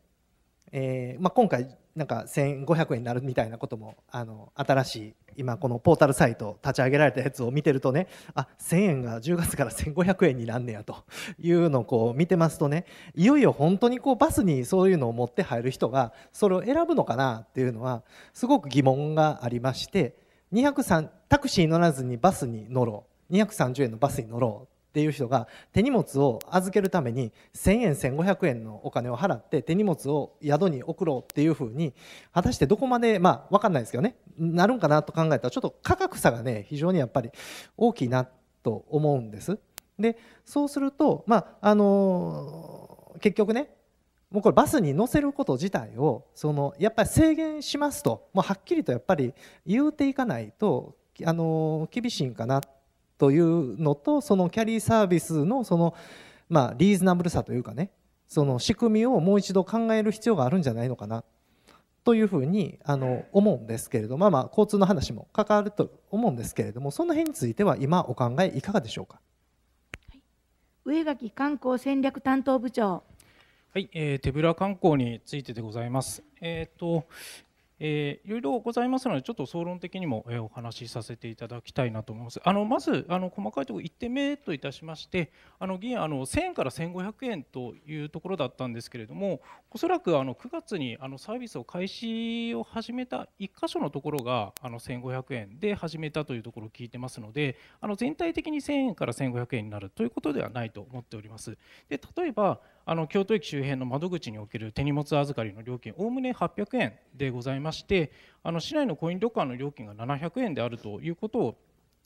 えーまあ、今回なんか1500円になるみたいなこともあの新しい今このポータルサイト立ち上げられたやつを見てるとねあ1000円が10月から1500円になんねやというのをこう見てますとねいよいよ本当にこうバスにそういうのを持って入る人がそれを選ぶのかなっていうのはすごく疑問がありまして203タクシー乗らずにバスに乗ろう230円のバスに乗ろうっていう人が手荷物を預けるために1,000円1,500円のお金を払って手荷物を宿に送ろうっていうふうに果たしてどこまでまあ分かんないですけどねなるんかなと考えたらちょっと価格差がね非常にやっぱり大きいなと思うんです。でそうすると、まああの結局ねもうこれバスに乗せること自体をそのやっぱり制限しますともうはっきりとやっぱり言うていかないとあの厳しいんかなってというのとそのキャリーサービスのその、まあ、リーズナブルさというかねその仕組みをもう一度考える必要があるんじゃないのかなというふうにあの思うんですけれどまあまあ交通の話も関わると思うんですけれどもその辺については今お考えいかがでしょうか、はい、上垣観光戦略担当部長はい、えー、手ぶら観光についてでございます。えっ、ー、とえー、いろいろございますので、ちょっと総論的にも、えー、お話しさせていただきたいなと思います。あのまずあの細かいところ1点目といたしまして、あの議員あの1000円から1500円というところだったんですけれども、おそらくあの9月にあのサービスを開始を始めた1箇所のところがあの1500円で始めたというところを聞いてますので、あの全体的に1000円から1500円になるということではないと思っております。で例えばあの京都駅周辺の窓口における手荷物預かりの料金おおむね800円でございましてあの市内のコイン旅館の料金が700円であるということを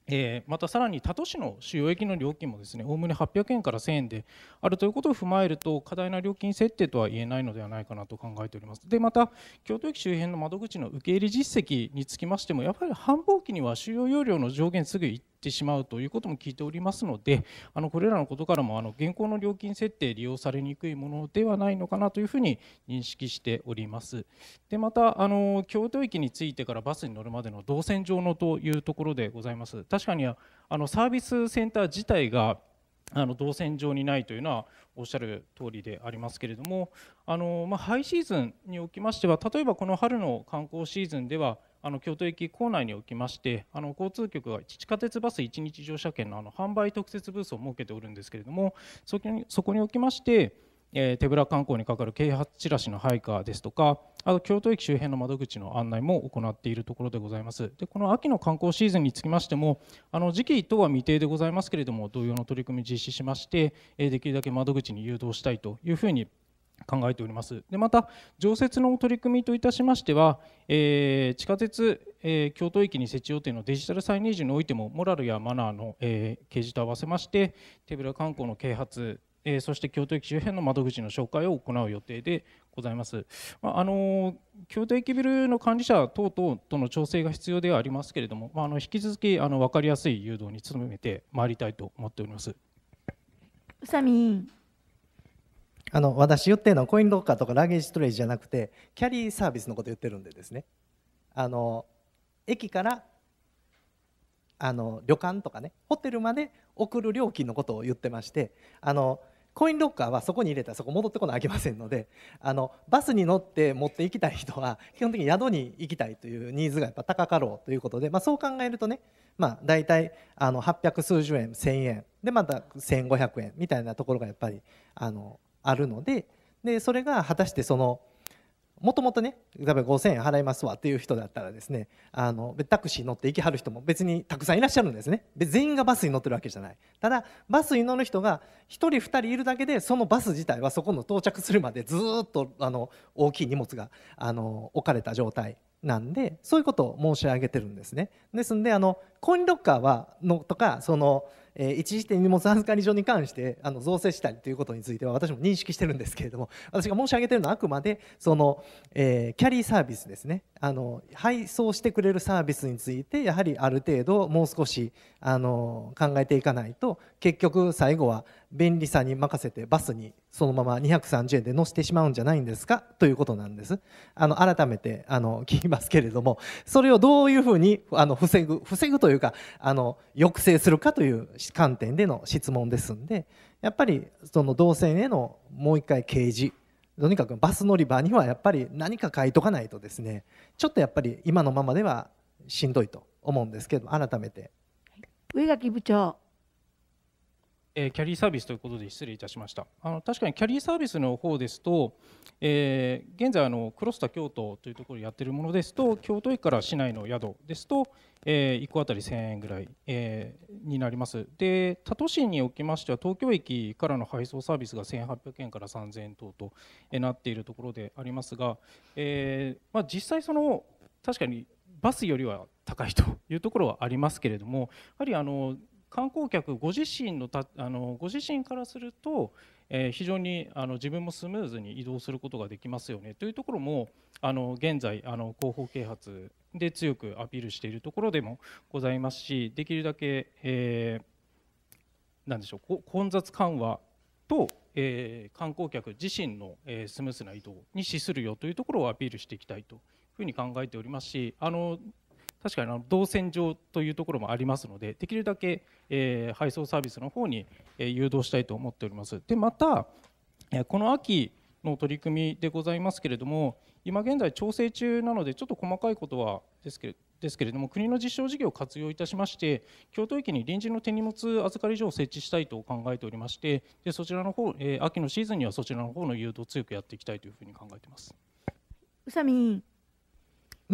えー、またさらに他都市の主要駅の料金もですねおおむね800円から1000円であるということを踏まえると過大な料金設定とは言えないのではないかなと考えておりますでまた京都駅周辺の窓口の受け入れ実績につきましてもやぱり繁忙期には収容容量の上限すぐ一ってしまうということも聞いておりますのであのこれらのことからもあの現行の料金設定利用されにくいものではないのかなというふうに認識しておりますでまたあの京都駅に着いてからバスに乗るまでの動線上のというところでございます確かにあのサービスセンター自体があの動線上にないというのはおっしゃる通りでありますけれどもあの、まあ、ハイシーズンにおきましては例えばこの春の観光シーズンではあの京都駅構内におきましてあの交通局が地下鉄バス1日乗車券のあの販売特設ブースを設けておるんですけれどもそこにそこにおきまして、えー、手ぶら観光にかかる啓発チラシの配下ですとかあと京都駅周辺の窓口の案内も行っているところでございますでこの秋の観光シーズンにつきましてもあの時期等は未定でございますけれども同様の取り組み実施しまして、えー、できるだけ窓口に誘導したいというふうに考えておりますでまた常設の取り組みといたしましては、えー、地下鉄、えー、京都駅に設置予定のデジタルサイネージにおいてもモラルやマナーの、えー、掲示と合わせまして手ぶら観光の啓発えー、そして京都駅周辺の窓口の紹介を行う予定でございます、まあ、あの京都駅ビルの管理者等々との調整が必要ではありますけれども、まあ、あの引き続きあの分かりやすい誘導に努めてまいりたいと思っております。宇佐美あの私言ってるのはコインロッカーとかラゲージストレージじゃなくてキャリーサービスのこと言ってるんでですねあの駅からあの旅館とかねホテルまで送る料金のことを言ってましてあのコインロッカーはそこに入れたらそこ戻ってこなきゃいけませんのであのバスに乗って持って行きたい人は基本的に宿に行きたいというニーズがやっぱ高かろうということで、まあ、そう考えるとね、まあ、大体あの800数十円1000円でまた1500円みたいなところがやっぱりあのあるのででそれが果たしてそのもともとね例えば5,000円払いますわっていう人だったらですねあのタクシー乗って行きはる人も別にたくさんいらっしゃるんですねで全員がバスに乗ってるわけじゃないただバスに乗る人が1人2人いるだけでそのバス自体はそこの到着するまでずっとあの大きい荷物があの置かれた状態なんでそういうことを申し上げてるんですねですんであのコインロッカーはのとかそのえー、一時的に荷物預かり所に関してあの造成したりということについては私も認識してるんですけれども私が申し上げてるのはあくまでその、えー、キャリーサービスですねあの配送してくれるサービスについてやはりある程度もう少しあの考えていかないと結局最後は便利さに任せてバスにそのまま230円で乗せてしまうんじゃないんですかということなんですあの改めてあの 聞きますけれどもそれをどういうふうにあの防ぐ防ぐというかあの抑制するかという観点での質問ですんでやっぱりその動線へのもう一回掲示とにかくバス乗り場にはやっぱり何か書いとかないとですねちょっとやっぱり今のままではしんどいと思うんですけど改めて。上垣部長えー、キャリーサービスということで失礼いたしましたあの確かにキャリーサービスの方ですと、えー、現在あのクロスタ京都というところやっているものですと京都駅から市内の宿ですと、えー、1個当たり1000円ぐらい、えー、になりますで他都市におきましては東京駅からの配送サービスが1800円から3000円等と、なっているところでありますが、えーまあ、実際その確かにバスよりは高いというところはありますけれどもやはりあの観光客ご自身のたあのご自身からすると、えー、非常にあの自分もスムーズに移動することができますよねというところもあの現在あの広報啓発で強くアピールしているところでもございますしできるだけ、えー、なんでしょう混雑緩和と、えー、観光客自身の、えー、スムーズな移動に資するよというところをアピールしていきたいというふうに考えておりますしあの確かにあの動線上というところもありますのでできるだけ、えー、配送サービスの方に、えー、誘導したいと思っております。でまた、えこの秋の取り組みでございますけれども今現在調整中なのでちょっと細かいことはですけれどですけれども国の実証事業を活用いたしまして京都駅に臨時の手荷物預かり所を設置したいと考えておりましてでそちらの方、えー、秋のシーズンにはそちらの方の誘導を強くやっていきたいというふうに考えています宇佐美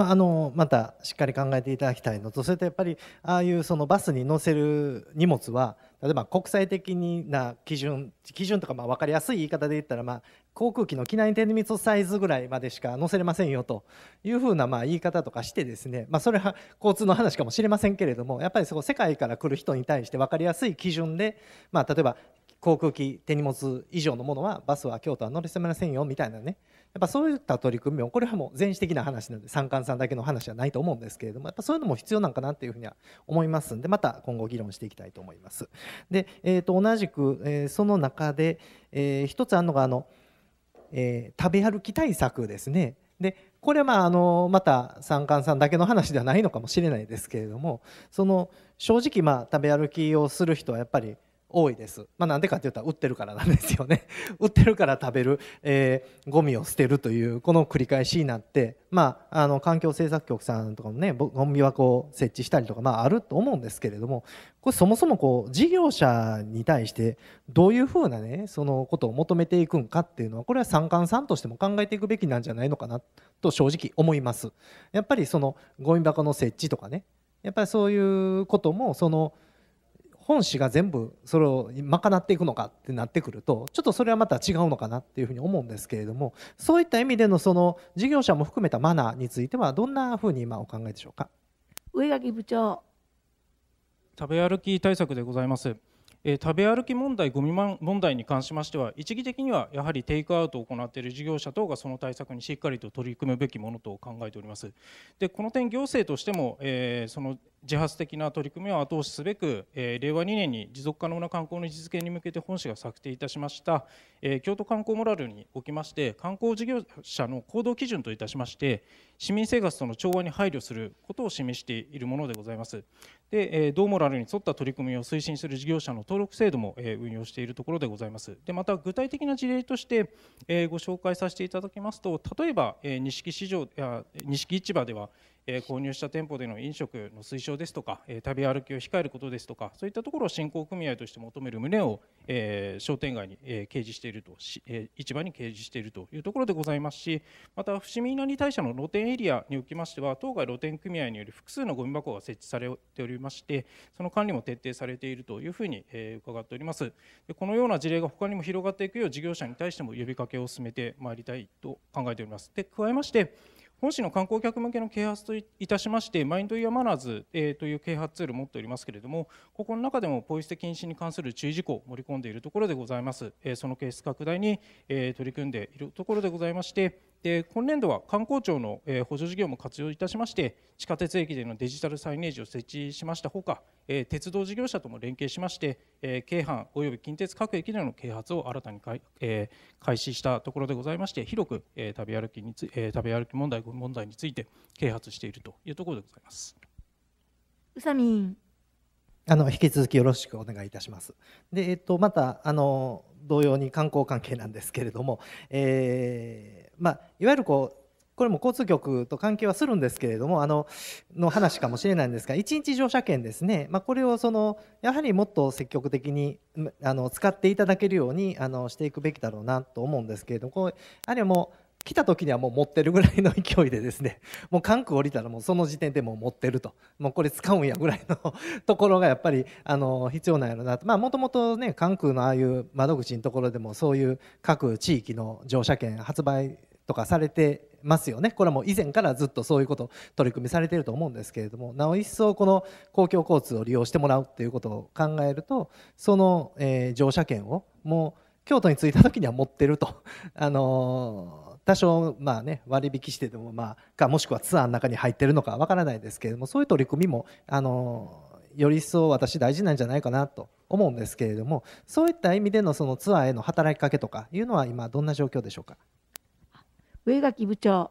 まあ、あのまたしっかり考えていただきたいのとそれとやっぱりああいうそのバスに乗せる荷物は例えば国際的な基準基準とかまあ分かりやすい言い方で言ったら、まあ、航空機の機内手荷物サイズぐらいまでしか載せれませんよというふうなまあ言い方とかしてですね、まあ、それは交通の話かもしれませんけれどもやっぱりそこ世界から来る人に対して分かりやすい基準で、まあ、例えば航空機手荷物以上のものはバスは京都は乗りてませんよみたいなねやっぱそういった取り組みをこれはもう全史的な話なので三冠さんだけの話じゃないと思うんですけれどもやっぱそういうのも必要なんかなっていうふうには思いますんでまた今後議論していきたいと思います。で、えー、と同じく、えその中で、えー、一つあるのがあの、えー、食べ歩き対策ですね。でこれはまああのまた三冠さんだけの話ではないのかもしれないですけれどもその正直まあ食べ歩きをする人はやっぱり多いです、まあ、なんでかって言ったら売ってるからなんですよね 売ってるから食べる、えー、ゴミを捨てるというこの繰り返しになって、まあ、あの環境政策局さんとかもねゴミ箱を設置したりとか、まあ、あると思うんですけれどもこれそもそもこう事業者に対してどういうふうな、ね、そのことを求めていくんかっていうのはこれは三冠さんとしても考えていくべきなんじゃないのかなと正直思います。やっぱりそのゴミ箱の設置とかねやっぱりそういうこともその本誌が全部それを賄っていくのかってなってくるとちょっとそれはまた違うのかなっていうふうに思うんですけれどもそういった意味でのその事業者も含めたマナーについてはどんなふうに今お考えでしょうか上垣部長食べ歩き対策でございます。え食べ歩き問題、ゴミ問題に関しましては、一義的にはやはりテイクアウトを行っている事業者等がその対策にしっかりと取り組むべきものと考えております。でこの点、行政としても、えー、その自発的な取り組みを後押しすべく、えー、令和2年に持続可能な観光の実現に向けて本市が策定いたしました、えー、京都観光モラルにおきまして観光事業者の行動基準といたしまして市民生活との調和に配慮することを示しているものでございますで、えー、同モラルに沿った取り組みを推進する事業者の登録制度も、えー、運用しているところでございますでまた具体的な事例として、えー、ご紹介させていただきますと例えば、えー、市場や錦市場ではえ購入した店舗での飲食の推奨ですとか、え食べ歩きを控えることですとかそういったところを振興組合として求める旨を、え商店街に、え掲示しているとし、え市場に掲示しているというところでございますしまた伏見稲荷大社の露店エリアにおきましては当該露店組合により複数のゴミ箱が設置されておりましてその管理も徹底されているというふうに、え伺っておりますでこのような事例が他にも広がっていくよう事業者に対しても呼びかけを進めてまいりたいと考えておりますで加えまして本市の観光客向けの啓発といたしましてマインド・イヤ・マナーズ、えという啓発ツールを持っておりますけれどもここの中でもポイ捨て禁止に関する注意事項を盛り込んでいるところでございます、えそのケース拡大に、え取り組んでいるところでございましてで今年度は観光庁の補助事業も活用いたしまして地下鉄駅でのデジタルサイネージを設置しましたほか鉄道事業者とも連携しまして京阪および近鉄各駅での啓発を新たに開始したところでございまして広く食べ歩きにつ食べ歩き問題問題について啓発しているというところでございます。宇佐美あの引き続きよろしくお願いいたします。で、えっと、またあの同様に観光関係なんですけれども、えーまあ、いわゆるこうこれも交通局と関係はするんですけれどもあのの話かもしれないんですが1日乗車券ですね、まあ、これをそのやはりもっと積極的にあの使っていただけるようにあのしていくべきだろうなと思うんですけれどもあれいもう来た時にはもう持ってるぐらいの勢いでですね もう関空降りたらもうその時点でもう持ってるともうこれ使うんやぐらいのところがやっぱりあの必要なんやろなとまあもともとね関空のああいう窓口のところでもそういう各地域の乗車券発売とかされてますよねこれはもう以前からずっとそういうこと取り組みされてると思うんですけれどもなお一層この公共交通を利用してもらうっていうことを考えるとその、えー、乗車券をもう京都に着いた時には持ってると。あのー多少まあ、ね、割引してでも、まあ、かもしくはツアーの中に入っているのかわからないですけれどもそういう取り組みもあのより一層私大事なんじゃないかなと思うんですけれどもそういった意味でのそのツアーへの働きかけとかいうのは今どんな状況でしょうか上垣部長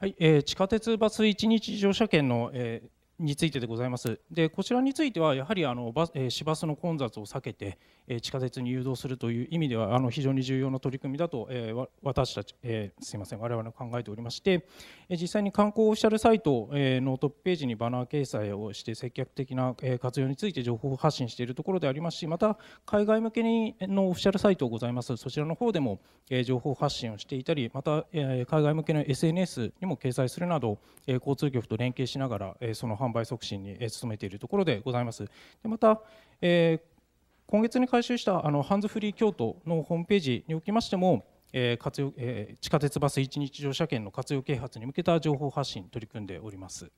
はいえー、地下鉄バス一日乗車券の、えー、についてでございますでこちらについてはやはりあのバえー、市バスの混雑を避けて、えー、地下鉄に誘導するという意味ではあの非常に重要な取り組みだと、えー、私たち、えー、すいません我々は考えておりまして、えー、実際に観光オフィシャルサイト、えー、のトップページにバナー掲載をして積極的な、えー、活用について情報発信しているところでありますしまた海外向けにのオフィシャルサイトございますそちらの方でも、えー、情報発信をしていたりまた、えー、海外向けの SNS にも掲載するなど、えー、交通局と連携しながら、えー、その販売促進に努めているところでございます。でまた、えー、今月に回収したあのハンズフリー京都のホームページにおきましても、えー活用えー、地下鉄バス1日乗車券の活用啓発に向けた情報発信取り組んでおります。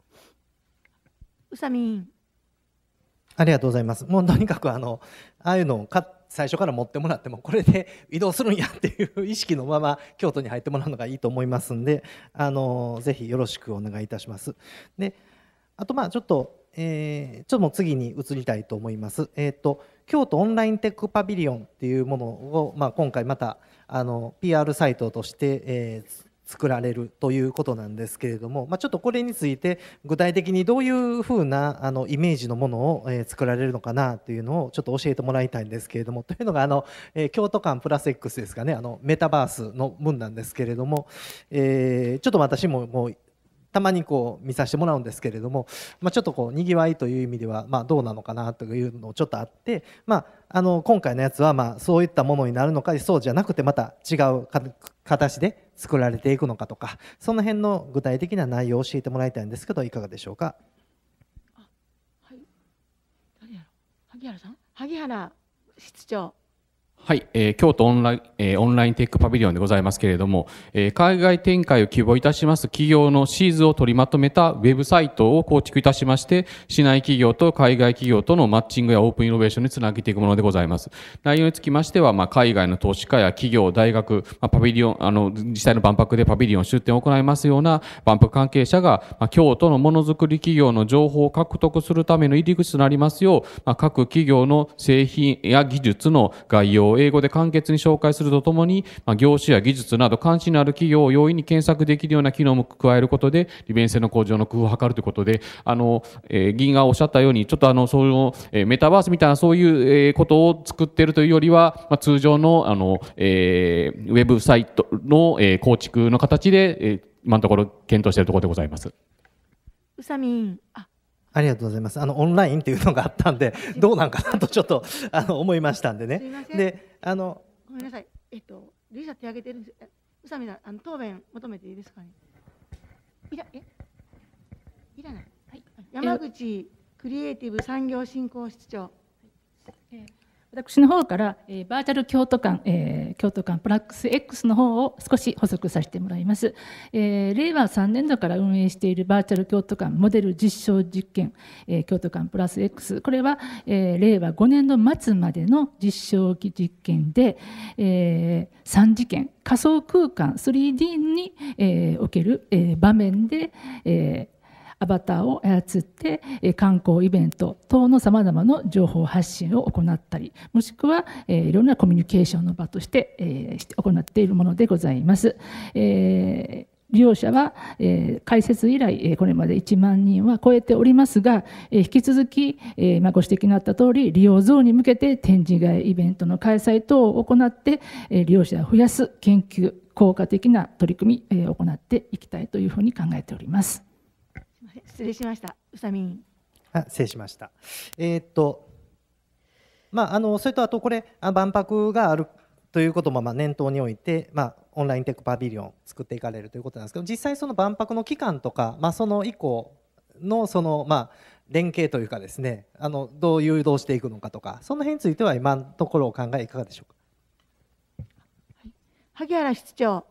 うさみんありがとうございます。もうとにかくあのああいうのをか最初から持ってもらってもこれで移動するんやっていう意識のまま京都に入ってもらうのがいいと思いますんであのぜひよろしくお願いいたします。であと、まあ、ちょっと、えー、ちょっともう次に移りたいと思います。えっ、ー、と、京都オンラインテックパビリオンっていうものを、まあ、今回また、あの、PR サイトとして、えー、作られるということなんですけれども、まあ、ちょっとこれについて具体的にどういうふうなあのイメージのものを、え作られるのかなというのをちょっと教えてもらいたいんですけれどもというのがあの、え京都間プラス X ですかねあのメタバースの分なんですけれども、えー、ちょっと私ももうたまにこう見させてもらうんですけれども、まあ、ちょっとこうにぎわいという意味ではまどうなのかなというのをちょっとあって、まあ、あの今回のやつはまそういったものになるのかそうじゃなくてまた違う形で作られていくのかとかその辺の具体的な内容を教えてもらいたいんですけどいかがでしょうか。はい、誰やろ萩原さん萩原室長はい、えー、京都オンライン、えー、オンラインテックパビリオンでございますけれども、えー、海外展開を希望いたします企業のシーズを取りまとめたウェブサイトを構築いたしまして、市内企業と海外企業とのマッチングやオープンイノベーションにつなげていくものでございます。内容につきましては、まあ、海外の投資家や企業、大学、まあ、パビリオン、あの、実際の万博でパビリオン出展を行いますような万博関係者が、まあ、京都のものづくり企業の情報を獲得するための入り口となりますよう、まあ、各企業の製品や技術の概要英語で簡潔に紹介するとともに、まあ、業種や技術など関心のある企業を容易に検索できるような機能も加えることで、利便性の向上の工夫を図るということで、あの、えー、議員がおっしゃったように、ちょっとあの、その、えー、メタバースみたいなそういう、えー、ことを作っているというよりは、まあ、通常の、あの、えー、ウェブサイトの、えー、構築の形で、えー、今のところ検討しているところでございます。うさみん。あありがとうございます。あのオンラインっていうのがあったんで、どうなんかなとちょっとあの思いましたんでね。で、あのごめんなさい。えっとリサ手挙げてるんです。宇佐美さん、あの答弁求めていいですかね。いらえいらない。はい。山口クリエイティブ産業振興室長。えー私の方から、えー、バーチャル京都館、えー、京都館プラックス X の方を少し補足させてもらいます、えー、令和3年度から運営しているバーチャル京都館モデル実証実験、えー、京都館プラス X これは、えー、令和5年度末までの実証実験で、えー、3次元仮想空間 3D に、えー、おける、えー、場面で、えーアバターを操って観光イベント等のさまざまな情報発信を行ったりもしくはいろんなコミュニケーションの場として行っているものでございます。利用者は、開設以来、これまで1万人は超えておりますが、引き続き、ご指摘のあった通り利用増に向けて展示会イベントの開催等を行って、利用者を増やす研究効果的な取り組み、を行っていきたいというふうに考えております。失礼しました。うさみん。あ、失礼しました。えー、っと。まあ、あの、それとあと、これ、あ、万博がある。ということもまあ念頭において、まあ、オンラインテックパビリオン作っていかれるということなんですけど実際その万博の期間とか、まあ、その以降のその、まあ、連携というかですねあのどう誘導していくのかとかその辺については今のところお考えいかがでしょうか、萩原室長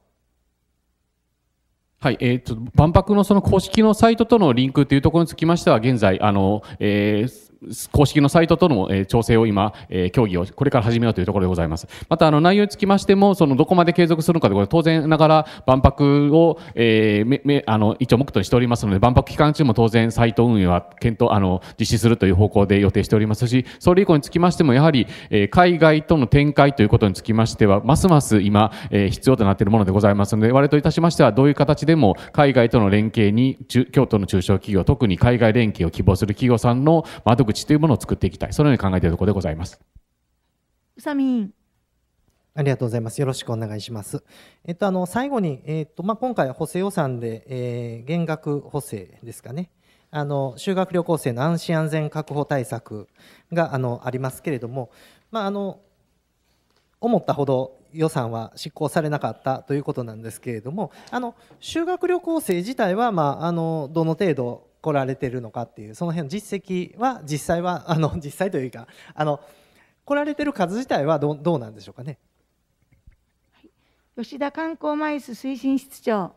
はい、えーと、と万博のその公式のサイトとのリンクというところにつきましては、現在、あのえー、公式のサイトとの、え調整を今、え協議をこれから始めようというところでございます。また、あの、内容につきましても、その、どこまで継続するのかということ当然ながら、万博を、えー、め、め、あの、一応目途にしておりますので、万博期間中も当然、サイト運営は検討、あの、実施するという方向で予定しておりますし、それ以降につきましても、やはり、えー、海外との展開ということにつきましては、ますます今、えー、必要となっているものでございますので、我々といたしましては、どういう形でも、海外との連携に、京都の中小企業、特に海外連携を希望する企業さんの窓窓口というものを作っていきたい、そのように考えているところでございます。宇佐美ありがとうございます。よろしくお願いします。えっと、あの、最後に、えっと、まあ、今回補正予算で、えー、減額補正ですかね。あの、修学旅行生の安心安全確保対策が、あの、ありますけれども、まあ、あの、思ったほど予算は執行されなかったということなんですけれども、あの、修学旅行生自体は、まあ、あの、どの程度、来られてるのかっていうその辺の実績は実際はあの実際というかあの来られてる数自体はどどうなんでしょうかね。吉田観光マイス推進室長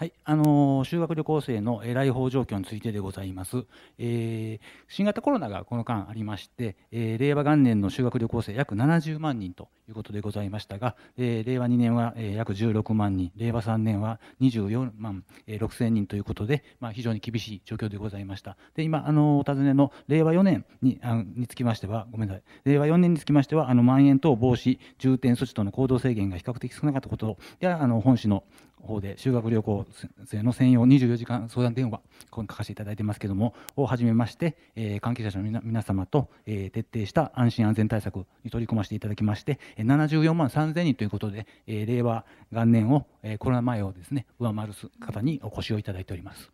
はい、あの修学旅行生の来訪状況についてでございます、えー、新型コロナがこの間ありまして、えー、令和元年の修学旅行生約70万人ということでございましたが、えー、令和2年は、え約16万人令和3年は24万、え6千人ということで、まあ、非常に厳しい状況でございましたで今あのお尋ねの令和4年にあにつきましてはごめんなさい令和4年につきましてはあのまん延等防止重点措置との行動制限が比較的少なかったことやあの本市の、方で修学旅行生の専用24時間相談電話、ここに書かせていただいてますけども、をはじめまして、えー、関係者の皆様と、えー、徹底した安心安全対策に取り組ませていただきまして、74万3000人ということで、えー、令和元年を、えー、コロナ前をですね上回る方にお越しをいただいております。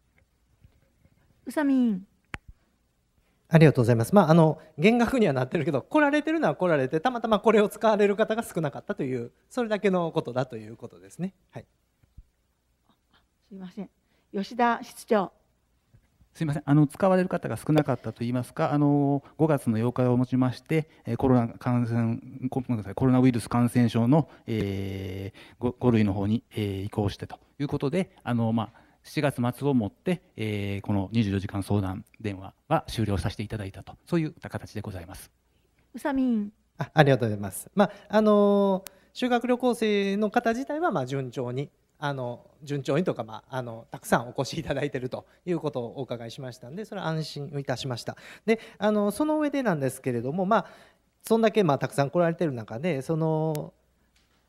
宇佐美ありがとうございます。まあ、あの減額にはなってるけど、来られてるのは来られて、たまたまこれを使われる方が少なかったという、それだけのことだということですね。はい。すいません吉田室長すみませんあの使われる方が少なかったといいますかあの5月の8日をもちましてコロナ感染ごコロナウイルス感染症の、えー、5, 類の方に、えー、移行してということであの、まあ、7月末をもって、えー、この24時間相談電話は終了させていただいたとそういった形でございます。うさみんあありがとうございます、まああの修学旅行生の方自体はまあ順調にあの順調にとか、まあ、あのたくさんお越しいただいているということをお伺いしましたのでそれは安心いたしましたであのその上でなんですけれども、まあ、そんだけまあたくさん来られてる中でその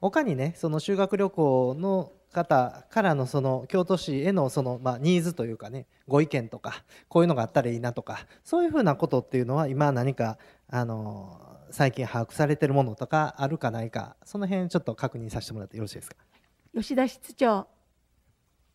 他にねその修学旅行の方からのその京都市へのそのまニーズというかねご意見とかこういうのがあったらいいなとかそういうふうなことっていうのは今何かあの最近把握されてるものとかあるかないかその辺ちょっと確認させてもらってよろしいですか。吉田室長。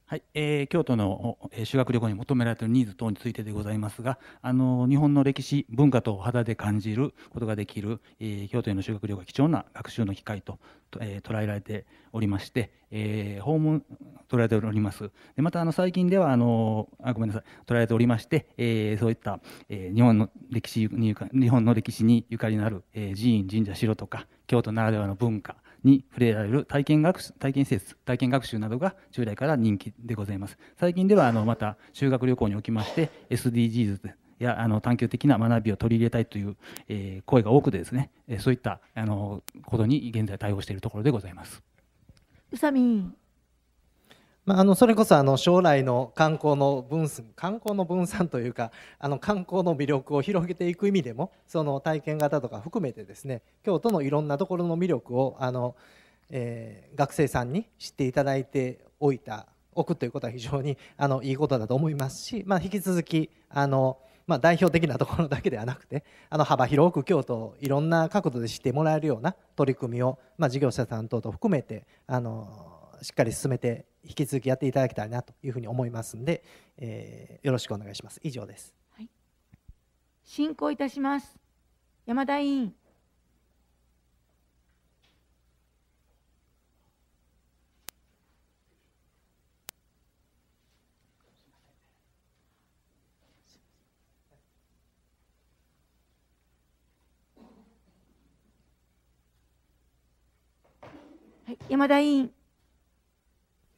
はい、えー、京都の、えー、修学旅行に求められているニーズ等についてでございますが、あの日本の歴史、文化と肌で感じることができる、えー、京都への修学旅行が貴重な学習の機会とと、えー、捉えられておりまして、えー、訪問捉えております。でまたあの最近ではあのあごめんなさい捉えておりまして、えー、そういった、えー、日本の歴史に日本の歴史にゆかりのある、えー、寺院神社城とか京都ならではの文化に触れられる体験学体験施設体験学習などが従来から人気でございます最近ではあのまた修学旅行におきまして SDGs やあの探究的な学びを取り入れたいという、え声が多くてですね、えそういったあのことに現在対応しているところでございます。宇佐美まあ、あのそれこそあの将来の観光の分観光の分散というかあの観光の魅力を広げていく意味でもその体験型とか含めてですね京都のいろんなところの魅力をあの、えー、学生さんに知っていただいておいたおくということは非常にあのいいことだと思いますし、まあ、引き続きあの、まあ、代表的なところだけではなくてあの幅広く京都をいろんな角度で知ってもらえるような取り組みを、まあ、事業者さん等と含めてあのしっかり進めて引き続きやっていただきたいなというふうに思いますので、えー、よろしくお願いします以上です、はい、進行いたします山田委員山田委員。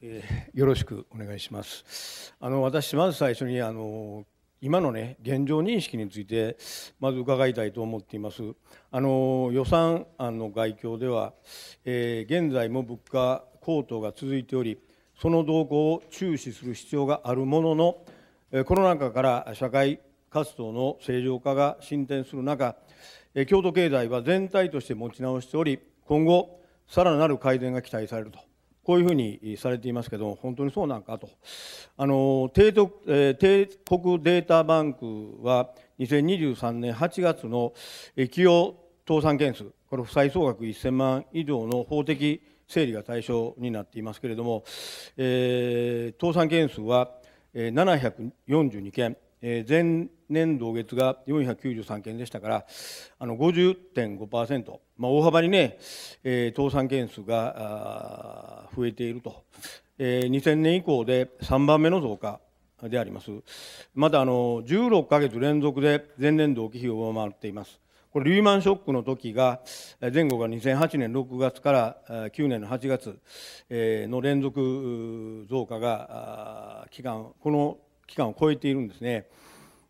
えー、よろしくお願いします。あの私まず最初にあの今のね現状認識についてまず伺いたいと思っています。あの予算案の概況では、えー、現在も物価高騰が続いており、その動向を注視する必要があるものの、コロナ禍から社会活動の正常化が進展する中、京都経済は全体として持ち直しており、今後さらなる改善が期待されると。こういうふうにされていますけど本当にそうなんかとあの帝国,、え帝国データバンクは2023年8月の企業倒産件数これ負債総額1000万以上の法的整理が対象になっていますけれども、えー、倒産件数は742件前年同月が493件でしたからあの50.5%、まあ、大幅にね、え倒産件数が増えていると、え2000年以降で3番目の増加でありますまたあの16か月連続で前年同期比を上回っていますこれリーマンショックの時が前後が2008年6月から9年の8月の連続増加が期間この期間を超えているんですね。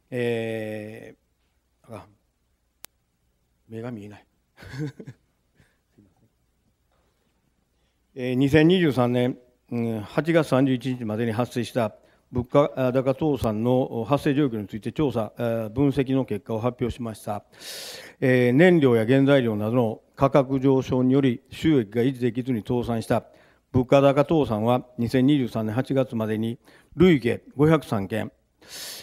えー、あ目が見えない え2023年8月31日までに発生した物価高倒産の発生状況について調査、分析の結果を発表しました。燃料や原材料などの価格上昇により収益が維持できずに倒産した物価高倒産は2023年8月までに累計503件、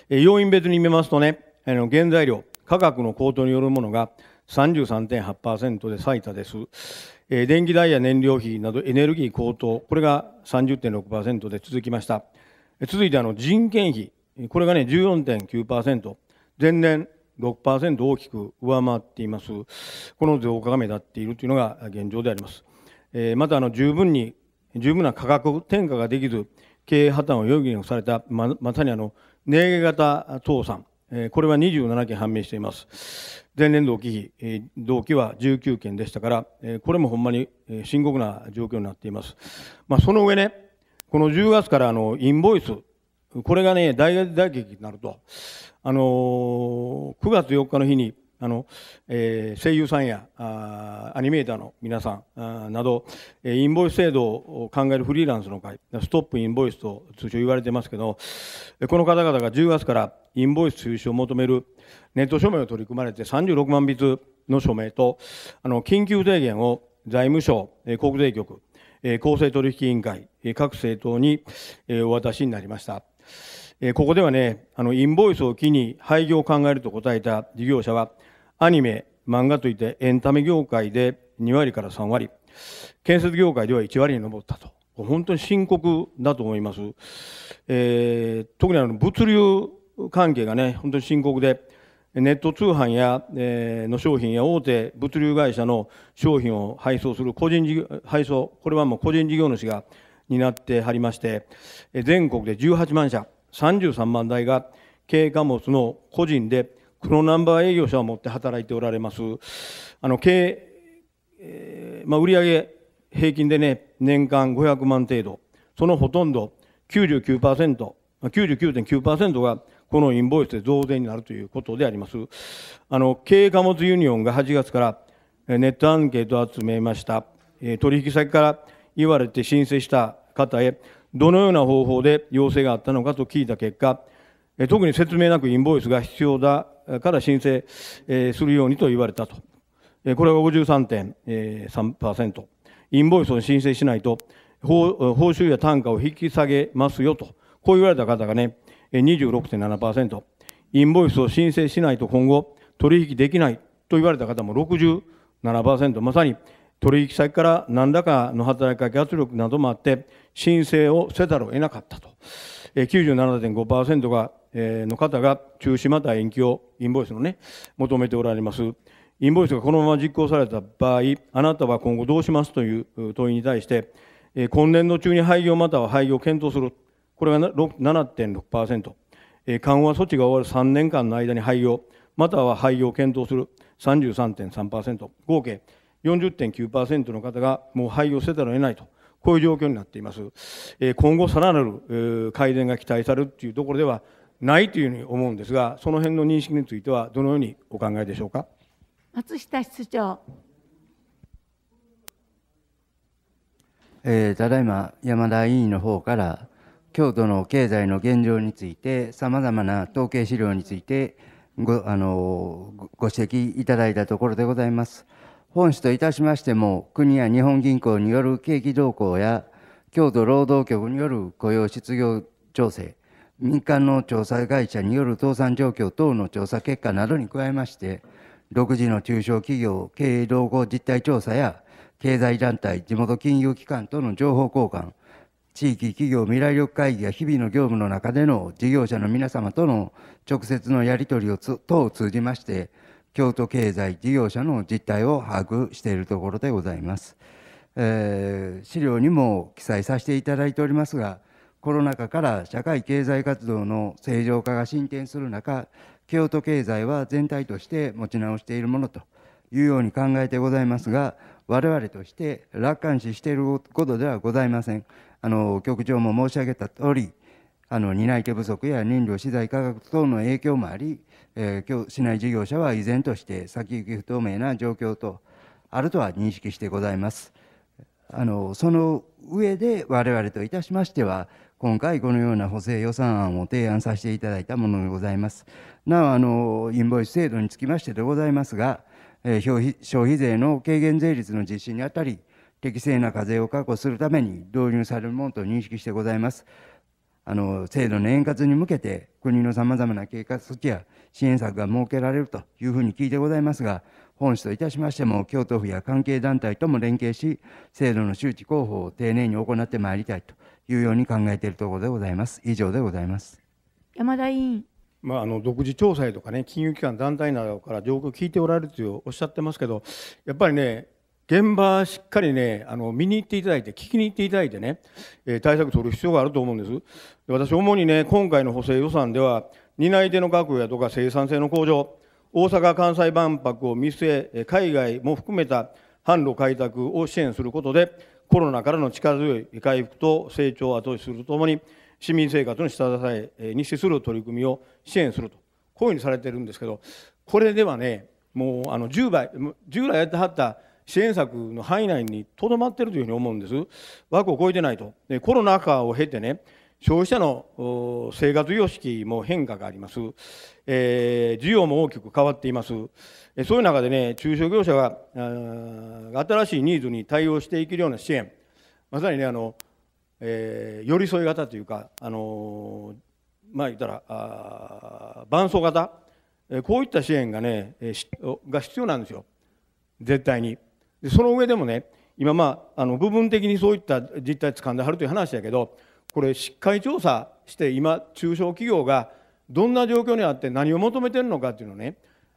要因別に見ますとね、原材料、価格の高騰によるものが33.8%で最多です。電気代や燃料費などエネルギー高騰、これが30.6%で続きました。続いてあの人件費、これがね14.9%、前年6%大きく上回っています。この増加が目立っているというのが現状であります。またあの十分に十分な価格転嫁ができず、経営破綻を余儀なくされた、ままさにあの、値上げ型倒産、えー、これは27件判明しています。前年同期比、えー、同期は19件でしたから、えー、これもほんまに深刻な状況になっています。まあ、その上ね、この10月からあのインボイス、これがね、大打撃になると、あのー、9月4日の日に、あの、えー、声優さんやあアニメーターの皆さんなど、えインボイス制度を考えるフリーランスの会ストップインボイスと通称言われてますけどこの方々が10月からインボイス中止を求めるネット署名を取り組まれて36万筆の署名とあの緊急提言を財務省、え国税局、え公正取引委員会、え各政党に、えお渡しになりました。えここではね、あのインボイスを機に廃業を考えると答えた事業者はアニメ、漫画といってエンタメ業界で2割から3割、建設業界では1割に上ったと。本当に深刻だと思います。えー、特にあの物流関係がね、本当に深刻で、ネット通販や、えー、の商品や大手物流会社の商品を配送する個人事配送、これはもう個人事業主が担ってはりまして、全国で18万社、33万台が軽貨物の個人で黒ナンバー営業者を持って働いておられます。あの経営、えー、まあ、売上平均でね、年間500万程度、そのほとんど99%、99.9%がこのインボイスで増税になるということであります。あの経営貨物ユニオンが8月からネットアンケートを集めました。取引先から言われて申請した方へ、どのような方法で要請があったのかと聞いた結果、特に説明なくインボイスが必要だから申請するようにと言われたと。これが53.3%。インボイスを申請しないと、報酬や単価を引き下げますよと。こう言われた方がね、26.7%。インボイスを申請しないと今後取引できないと言われた方も67%。まさに取引先から何らかの働きかけ圧力などもあって、申請をせざるを得なかったと。97.5%がの方が中止また延期をインボイスのね求めておられますインボイスがこのまま実行された場合あなたは今後どうしますという問いに対して今年度中に廃業または廃業を検討するこれが7.6%緩和措置が終わる3年間の間に廃業または廃業を検討する33.3%合計40.9%の方がもう廃業せざるを得ないとこういう状況になっています今後さらなる改善が期待されるというところではないというふうに思うんですが、その辺の認識については、どのようにお考えでしょうか。松下室長。えー、ただいま山田委員の方から京都の経済の現状についてさまざまな統計資料についてごあのご指摘いただいたところでございます。本市といたしましても国や日本銀行による景気動向や京都労働局による雇用失業調整民間の調査会社による倒産状況等の調査結果などに加えまして、独自の中小企業経営動向実態調査や、経済団体、地元金融機関との情報交換、地域企業未来力会議や日々の業務の中での事業者の皆様との直接のやり取りを等を通じまして、京都経済事業者の実態を把握しているところでございます。えー、資料にも記載させていただいておりますが、コロナ禍から社会経済活動の正常化が進展する中、京都経済は全体として持ち直しているものというように考えてございますが、我々として楽観視していることではございません。あの局長も申し上げた通り、あの担い手不足や燃料資材価格等の影響もあり、えー、市内事業者は依然として先行き不透明な状況とあるとは認識してございます。あのその上で我々といたしましては今回このような補正予算案を提案させていただいたものでございます。なお、あのインボイス制度につきましてでございますが、え消費消費税の軽減税率の実施にあたり、適正な課税を確保するために導入されるものと認識してございます。あの制度の円滑に向けて、国のさまざまな計画措置や支援策が設けられるというふうに聞いてございますが、本市といたしましても、京都府や関係団体とも連携し、制度の周知広報を丁寧に行ってまいりたいというように考えているところでございます。以上でございます。山田委員。まあ、あの独自調査とかね、金融機関、団体などから状況を聞いておられるというおっしゃってますけど、やっぱりね、現場しっかりね、あの見に行っていただいて、聞きに行っていただいてね、えー、対策取る必要があると思うんです。で私、主にね、今回の補正予算では、担い手の確保やとか生産性の向上、大阪・関西万博を見据え、海外も含めた販路開拓を支援することで、コロナからの力強い回復と成長を後押しするとともに市民生活の下支えに資する取り組みを支援するとこういうふうにされてるんですけどこれではねもうあの10倍従来やってはった支援策の範囲内にとどまっているというふうに思うんです。枠を超えてないと。でコロナ禍を経てね、消費者の生活様式も変化があります、えー、需要も大きく変わっています、そういう中でね、中小業者が新しいニーズに対応していけるような支援、まさにね、あのえー、寄り添い型というか、あのまあ言ったら、伴走型、こういった支援がね、が必要なんですよ、絶対に。でその上でもね、今、まあ、あの部分的にそういった実態掴んではるという話やけど、これ、しっかり調査して、今、中小企業がどんな状況にあって、何を求めてるのかっていうのをね、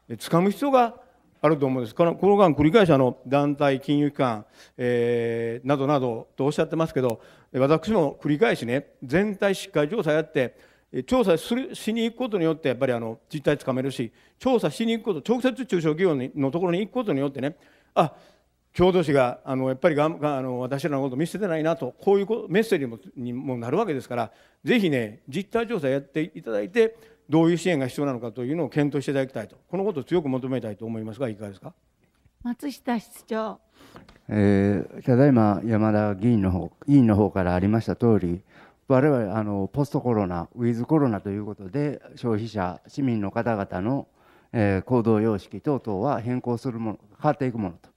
掴む必要があると思うんです。このこの間繰り返しあの団体、金融機関、えー、などなどとおっしゃってますけど、私も繰り返しね、全体しっかり調査やって、調査するしに行くことによって、やっぱりあの実態つかめるし、調査しに行くこと、直接中小企業のところに行くことによってね、あ郷土史があのやっぱりがあの私らのこと見捨ててないなと、こういうメッセージにもにもなるわけですから、ぜひね、実態調査やっていただいて、どういう支援が必要なのかというのを検討していただきたいと、このことを強く求めたいと思いますが、いかがですか松下室長、えー、ただいま山田議員の方委員の方からありました通り、我々あのポストコロナ、ウィズコロナということで、消費者、市民の方々の、えー、行動様式等々は変更するもの、変わっていくものと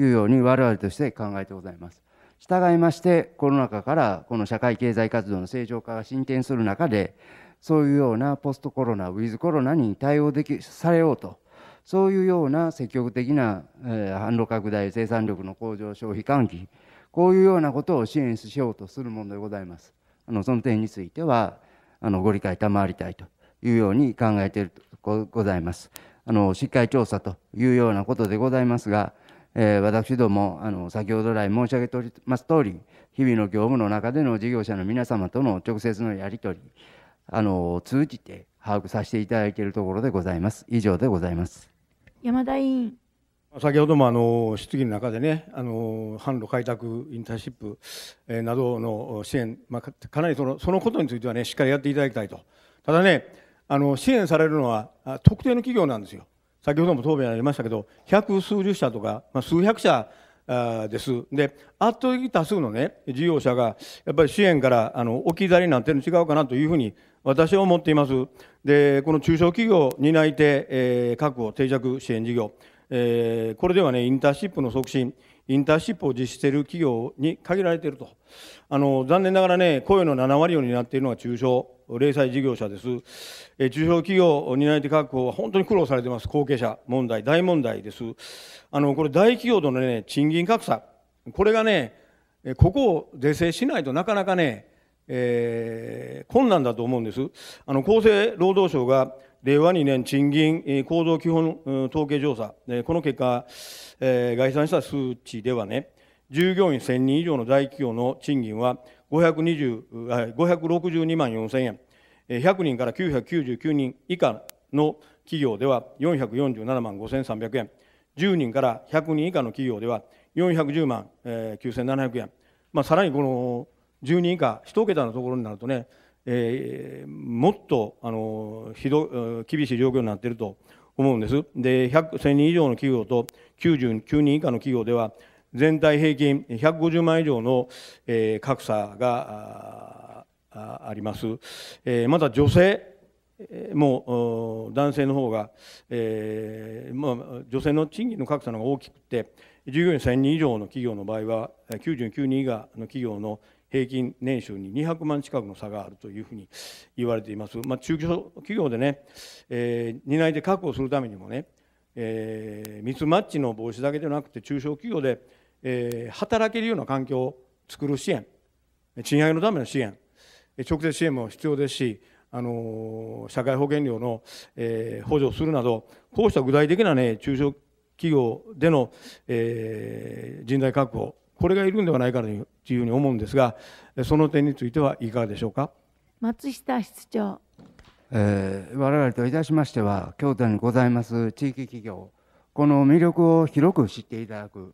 いうように、我々として考えてございます。従いまして、コロナ禍からこの社会経済活動の正常化が進展する中で、そういうようなポストコロナウィズコロナに対応できされようとそういうような積極的な、えー、販路拡大生産力の向上消費喚起こういうようなことを支援しようとするものでございます。あのその点についてはあのご理解賜りたいというように考えているとございます。あのしっかり調査というようなことでございますが、えー、私どもあの先ほど来申し上げております通り日々の業務の中での事業者の皆様との直接のやり取りあの通じて把握させていただいているところでございます。以上でございます。山田委員。先ほどもあの質疑の中でね、あの販路開拓インターンシップ、えー、などの支援、まあ、かなりそのそのことについてはね、しっかりやっていただきたいと、ただね、あの支援されるのは特定の企業なんですよ、先ほども答弁ありましたけど、百数十社とか、まあ、数百社です、で圧倒的多数のね、事業者がやっぱり支援からあの置き去りになってるの違うかなというふうに私は思っています。で、この中小企業担い手、えー、確保、定着支援事業、えー、これではね、インターンシップの促進、インターンシップを実施している企業に限られていると。あの、残念ながらね、雇用の7割を担っているのは中小、零細事業者です。えー、中小企業担い手確保は本当に苦労されています。後継者問題、大問題です。あの、これ大企業とのね、賃金格差、これがね、ここを是正しないとなかなかね、えー、困難だと思うんですあの厚生労働省が令和2年賃金構造基本統計調査この結果、えー、概算した数値ではね従業員1000人以上の大企業の賃金は5 6 2万4000円100人から999人以下の企業では447万5300円10人から100人以下の企業では410万9700円、まあ、さらにこの10人以下1桁のところになるとね、えー、もっとあのひど厳しい状況になっていると思うんです。で1000人以上の企業と99人以下の企業では全体平均150万以上の、えー、格差があります。えー、また女性もう男性の方が、えーまあ、女性の賃金の格差の方が大きくて従業員1000人以上の企業の場合は99人以下の企業の平均年収に200万近くの差があるというふうに言われています、まあ、中小企業でね、えー、担い手確保するためにもね、えー、ミスマッチの防止だけでなくて中小企業で、えー、働けるような環境を作る支援賃上げのための支援直接支援も必要ですしあの社会保険料の、えー、補助するなどこうした具体的な、ね、中小企業での、えー、人材確保これがいるんではないかというふうに思うんですがその点についてはいかがでしょうか松下室長、えー、我々といたしましては京都にございます地域企業この魅力を広く知っていただく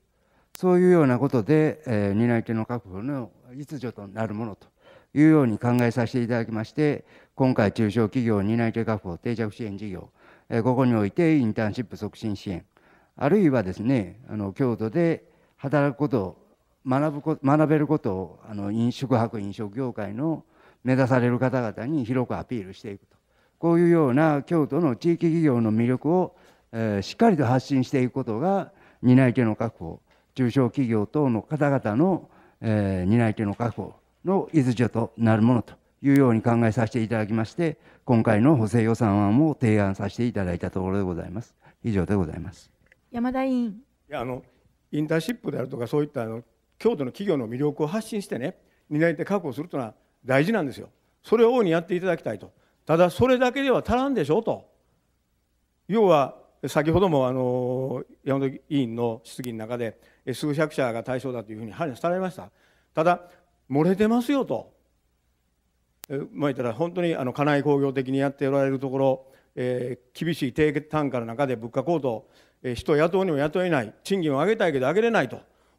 そういうようなことで、えー、担い手の確保の秩序となるものというように考えさせていただきまして今回中小企業担い手確保定着支援事業、えー、ここにおいてインターンシップ促進支援あるいはですねあの京都で働くことを学ぶこ学べることをあの飲宿泊飲食業界の目指される方々に広くアピールしていくとこういうような京都の地域企業の魅力を、えー、しっかりと発信していくことが担い手の確保中小企業等の方々の、えー、担い手の確保の依助となるものというように考えさせていただきまして今回の補正予算案を提案させていただいたところでございます以上でございます山田委員いやあのインターンシップであるとかそういったあの京都の企業の魅力を発信してね担い手確保するというのは大事なんですよそれを大いにやっていただきたいとただそれだけでは足らんでしょうと要は先ほどもあの山本委員の質疑の中で数百社が対象だというふうに話されましたただ漏れてますよとまあ言ったら本当にあの家内工業的にやっておられるところ、えー、厳しい低単価の中で物価高騰、えー、人を雇うにも雇えない賃金を上げたいけど上げれないと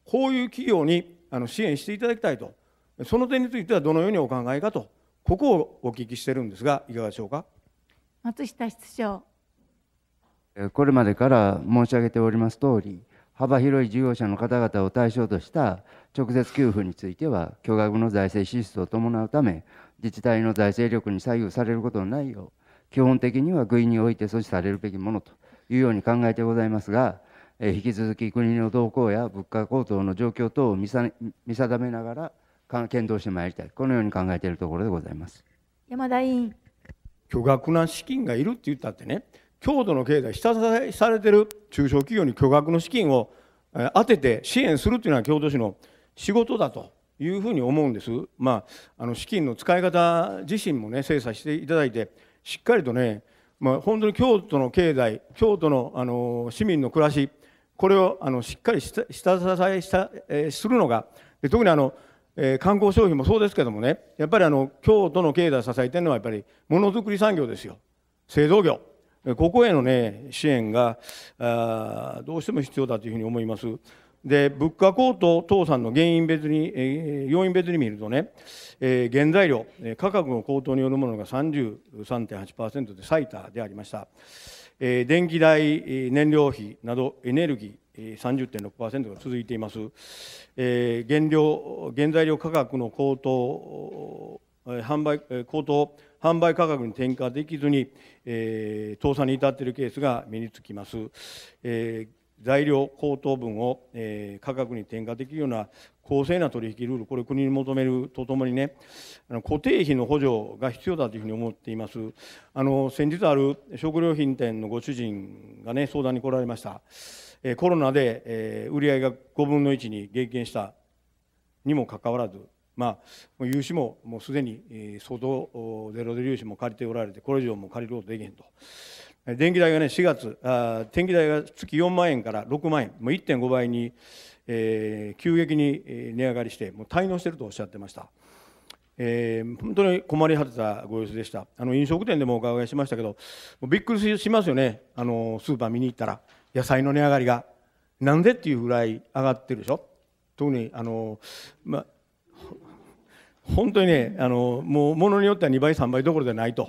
こういう企業にあの支援していただきたいとその点についてはどのようにお考えかとここをお聞きしてるんですがいかがでしょうか松下室長これまでから申し上げております通り幅広い事業者の方々を対象とした直接給付については巨額の財政支出を伴うため自治体の財政力に左右されることのないよう基本的には具において阻止されるべきものというように考えてございますが引き続き国の動向や物価高騰の状況等を見定めながら検討してまいりたい、このように考えているところでございます山田委員。巨額な資金がいるって言ったってね、強度の経済、下支えされてる中小企業に巨額の資金を当てて支援するというのは、京都市の仕事だというふうに思うんです、まあ、あの資金の使い方自身もね、精査していただいて、しっかりとね、まあ、本当に京都の経済、京都のあの市民の暮らし、これをあのしっかり下支えした、えー、するのが特にあの、えー、観光消費もそうですけどもねやっぱりあの京都の経済を支えてるのはやっぱりものづくり産業ですよ製造業ここへのね支援があどうしても必要だというふうに思います。で物価高騰倒産の原因別に、えー、要因別に見るとね、えー、原材料、価格の高騰によるものが33.8%で最多でありました。電気代、燃料費などエネルギー30.6%が続いています、原料原材料価格の高騰販売高騰販売価格に転嫁できずに、倒産に至っているケースが身につきます、材料高騰分を、価格に転嫁できるような公正な取引ルール、これを国に求めるとともにね、あの固定費の補助が必要だというふうに思っています。あの先日ある食料品店のご主人がね、相談に来られました。えコロナで、え売り上げが5分の1に激減したにもかかわらず、まあ、融資ももうすでに、え相当ゼロゼロ融資も借りておられて、これ以上も借りることできへんと。電気代がね、4月、あ電気代が月4万円から6万円、もう1.5倍にえー、急激に値上がりしてもう滞納しているとおっしゃってました。えー、本当に困り果てたご様子でしたあの飲食店でもお伺いしましたけどびっくりしますよねあのスーパー見に行ったら野菜の値上がりがなんでっていうぐらい上がってるでしょ特にあの、ま、本当にねあのもう物によっては2倍3倍どころじゃないと。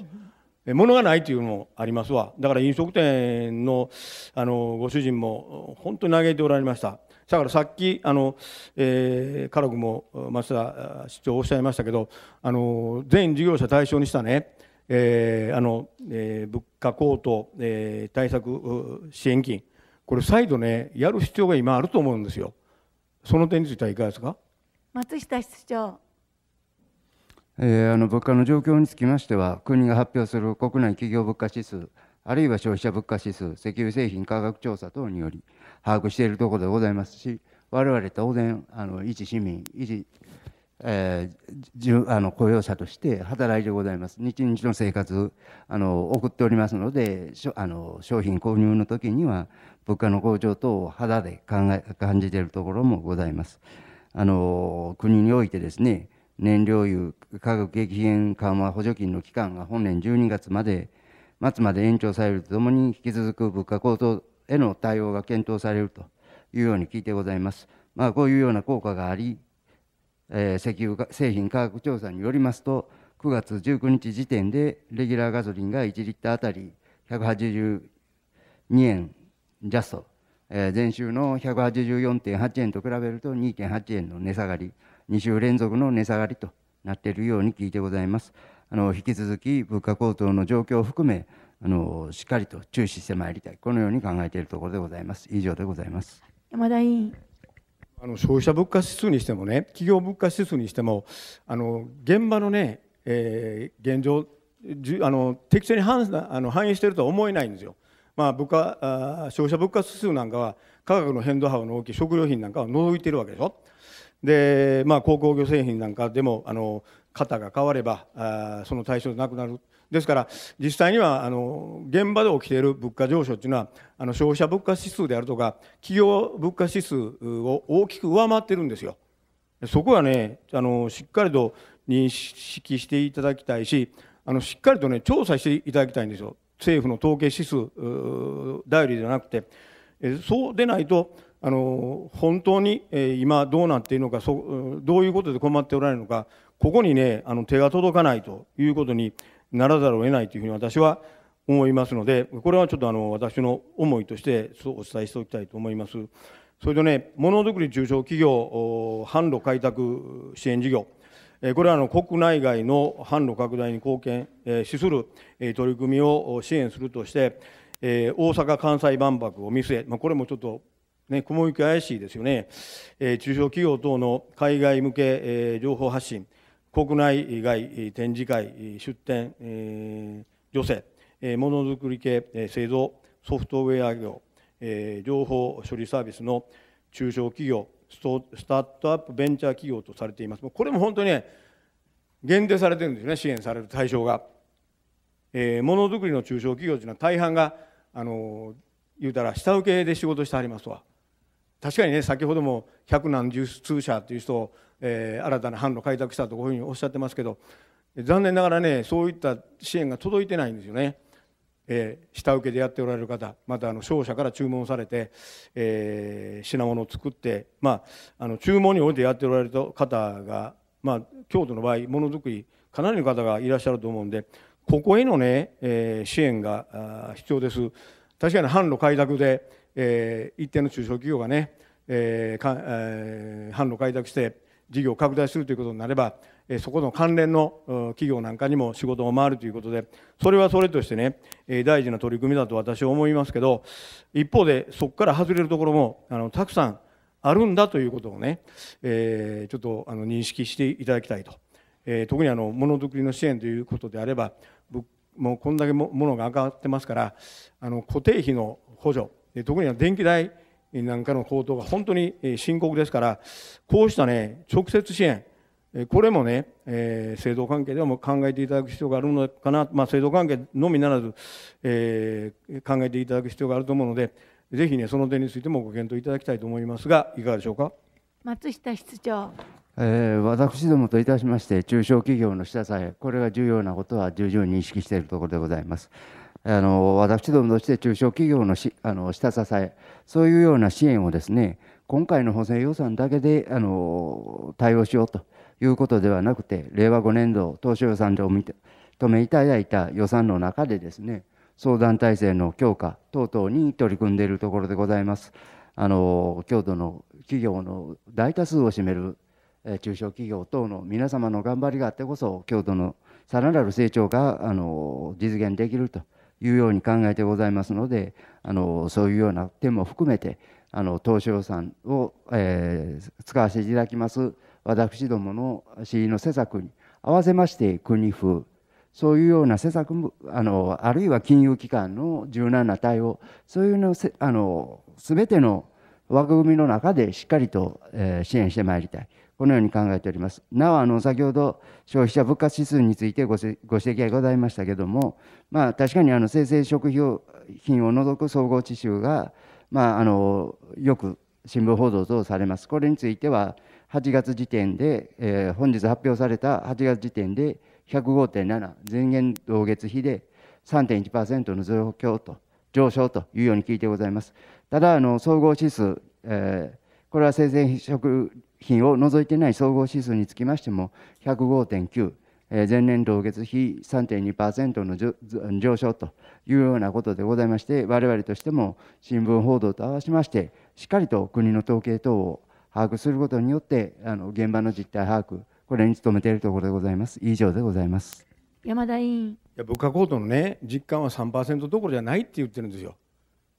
物がないというのもありますわだから飲食店のあのご主人も本当に嘆いておられましただからさっきあの、えー、カラグも松田市長おっしゃいましたけどあの全事業者対象にしたねえー、あの、えー、物価高騰、えー、対策支援金、これ、再度ね、やる必要が今あると思うんですよ。その点についてはいかがですか松下市長。えー、あの物価の状況につきましては、国が発表する国内企業物価指数、あるいは消費者物価指数、石油製品価格調査等により、把握しているところでございますし我々当然あの一市民一、えー、あの雇用者として働いてございます日日の生活あの送っておりますのであの商品購入の時には物価の向上等を肌で考え感じているところもございます。あの国においてですね燃料油価格激変緩和補助金の期間が本年12月まで末まで延長されるとともに引き続く物価高騰への対応が検討されるというように聞いてございます。まあ、こういうような効果があり、えー、石油製品価格調査によりますと、9月19日時点でレギュラーガソリンが1リッター当たり182円ジャスト、えー、前週の184.8円と比べると2.8円の値下がり、2週連続の値下がりとなっているように聞いてございます。あの引き続き物価高騰の状況を含め、あのしっかりと注視してまいりたいこのように考えているところでございます以上でございます山田委員あの消費者物価指数にしてもね企業物価指数にしてもあの現場のね、えー、現状あの適正に反あの反映しているとは思えないんですよ。まあ、物価あ消費者物価指数なんかは価格の変動幅の大きい食料品なんかを除いているわけでしょ。で、まあ、鉱工業製品なんかでもあの型が変わればあその対象でなくなるですから実際にはあの現場で起きている物価上昇というのはあの消費者物価指数であるとか企業物価指数を大きく上回ってるんですよ。そこはねあのしっかりと認識していただきたいしあのしっかりとね調査していただきたいんですよ政府の統計指数頼りではなくてそうでないとあの本当に今どうなっているのかそどういうことで困っておられるのかここにねあの手が届かないということにならざるを得ないというふうに私は思いますのでこれはちょっとあの私の思いとしてそうお伝えしておきたいと思います。それとね、ものづくり中小企業販路開拓支援事業、これはあの国内外の販路拡大に貢献資する取り組みを支援するとして、大阪・関西万博を見据え、まあ、これもちょっと、ね、雲行き怪しいですよね、中小企業等の海外向け情報発信、国内外展示会、出展、女性、ものづくり系、製造、ソフトウェア業、情報処理サービスの中小企業スタートアップベンチャー企業とされています。これも本当に、ね、限定されてるんですね、支援される対象が。ものづくりの中小企業というのは大半が、あの言うたら下請けで仕事してはりますわ。確かにね、先ほども百何十数社という人をえー、新たな販路開拓したとこういうふうにおっしゃってますけど残念ながらねそういった支援が届いてないんですよね。えー、下請けでやっておられる方またあの商社から注文されて、えー、品物を作って、まあ、あの注文においてやっておられる方が、まあ、京都の場合ものづくりかなりの方がいらっしゃると思うんでここへのね、えー、支援が必要です。確かに販路開拓で、えー、一定の中小企業がね、えーかえー、販路開拓して事業を拡大するということになれば、えそこの関連の企業なんかにも仕事を回るということで、それはそれとしてね、え大事な取り組みだと私は思いますけど、一方でそこから外れるところもあのたくさんあるんだということをね、えー、ちょっとあの認識していただきたいと。えー、特にあのものづくりの支援ということであれば、もうこんだけものが上がってますから、あの固定費の補助、特には電気代なんかの高騰が本当に深刻ですから、こうしたね、直接支援、これもね、えー、制度関係でも考えていただく必要があるのかな、まあ、制度関係のみならず、えー、考えていただく必要があると思うので、ぜひね、その点についてもご検討いただきたいと思いますが、いかがでしょうか。松下室長えー、私どもといたしまして、中小企業の下さえ、これが重要なことは重々認識しているところでございます。あの私どもとして中小企業のしあの下支えそういうような支援をですね今回の補正予算だけであの対応しようということではなくて令和5年度当初予算でお認めいただいた予算の中でですね相談体制の強化等々に取り組んでいるところでございます。あの京都の企業の大多数を占める中小企業等の皆様の頑張りがあってこそ京都のさらなる成長があの実現できると。いうように考えてございますのであのそういうような点も含めてあの当初予算を、えー、使わせていただきます私どもの市の施策に合わせまして国風そういうような施策もあのあるいは金融機関の柔軟な対応そういうのあの全ての枠組みの中でしっかりと、えー、支援してまいりたい。このように考えております。なお、あの先ほど消費者物価指数についてごご指摘がございましたけれども、まあ、確かにあの生鮮食品を除く総合指数が、まあ、あのよく新聞報道とされます。これについては8月時点で、えー、本日発表された8月時点で105.7、前年同月比で3.1%の増強と、上昇というように聞いてございます。ただ、あの総合指数、えー、これは生鮮食品を除いてない総合指数につきましても105.9、前年同月比3.2%の上昇というようなことでございまして我々としても新聞報道と合わせましてしっかりと国の統計等を把握することによってあの現場の実態把握これに努めているところでございます以上でございます山田委員いや物価高騰のね実感は3%どころじゃないって言ってるんですよ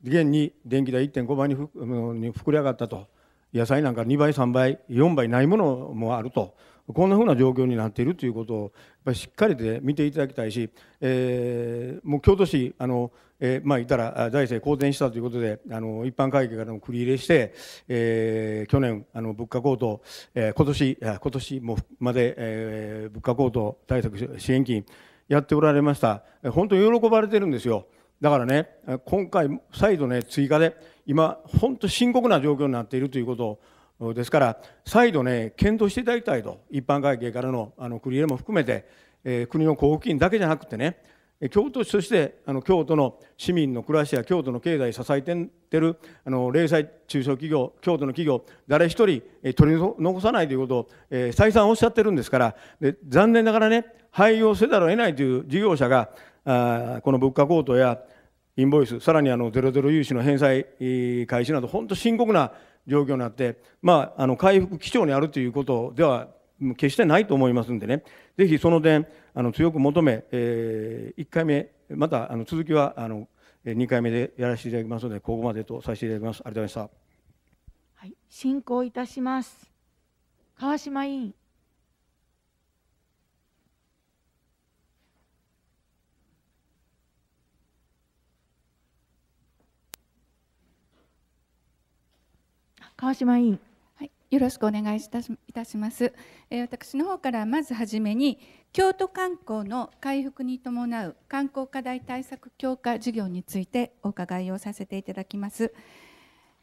現に電気代1.5倍に膨れ上がったと野菜なんか2倍3倍4倍ないものもあるとこんなふうな状況になっているということをやっぱりしっかりで見ていただきたいし、えー、もう京都市あの、えー、まあ言ったら財政好転したということであの一般会計からも繰り入れして、えー、去年あの物価高騰、えー、今年今年もまで、えー、物価高騰対策支援金やっておられました本当に喜ばれてるんですよだからね今回再度ね追加で今、本当深刻な状況になっているということですから、再度ね、検討していただきたいと、一般会計からのあの繰り入れも含めて、えー、国の交付金だけじゃなくてね、京都市としてあの京都の市民の暮らしや京都の経済を支えているあの零細中小企業京都の企業誰一人取り残さないということを、えー、再三おっしゃってるんですからで残念ながらね廃業せざるを得ないという事業者があこの物価高騰やインボイス、さらにあのゼロゼロ融資の返済開始など、本当深刻な状況になって、まあ、あの回復基調にあるということでは決してないと思いますんでね、ぜひその点、あの強く求め、えー、1回目、またあの続きはあの2回目でやらせていただきますので、ここまでとさせていただきます。ありがとうございました。はい、進行いたします。川島委員。川島委員、はい、よろしくお願いいたしいたします、えー、私の方からまずはじめに京都観光の回復に伴う観光課題対策強化事業についてお伺いをさせていただきます、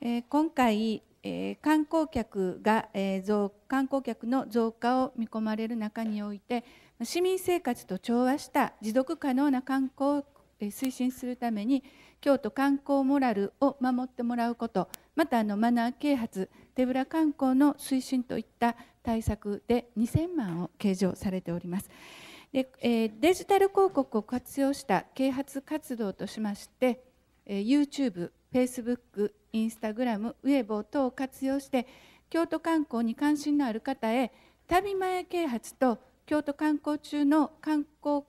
えー、今回、えー、観光客が、えー、増観光客の増加を見込まれる中において市民生活と調和した持続可能な観光を推進するために京都観光モラルを守ってもらうことまたあのマナー啓発手ぶら観光の推進といった対策で2000万を計上されております。でえー、デジタル広告を活用した啓発活動としまして、えー、YouTube、Facebook、Instagram、ウェボ等を活用して京都観光に関心のある方へ旅前啓発と京都観光中の観光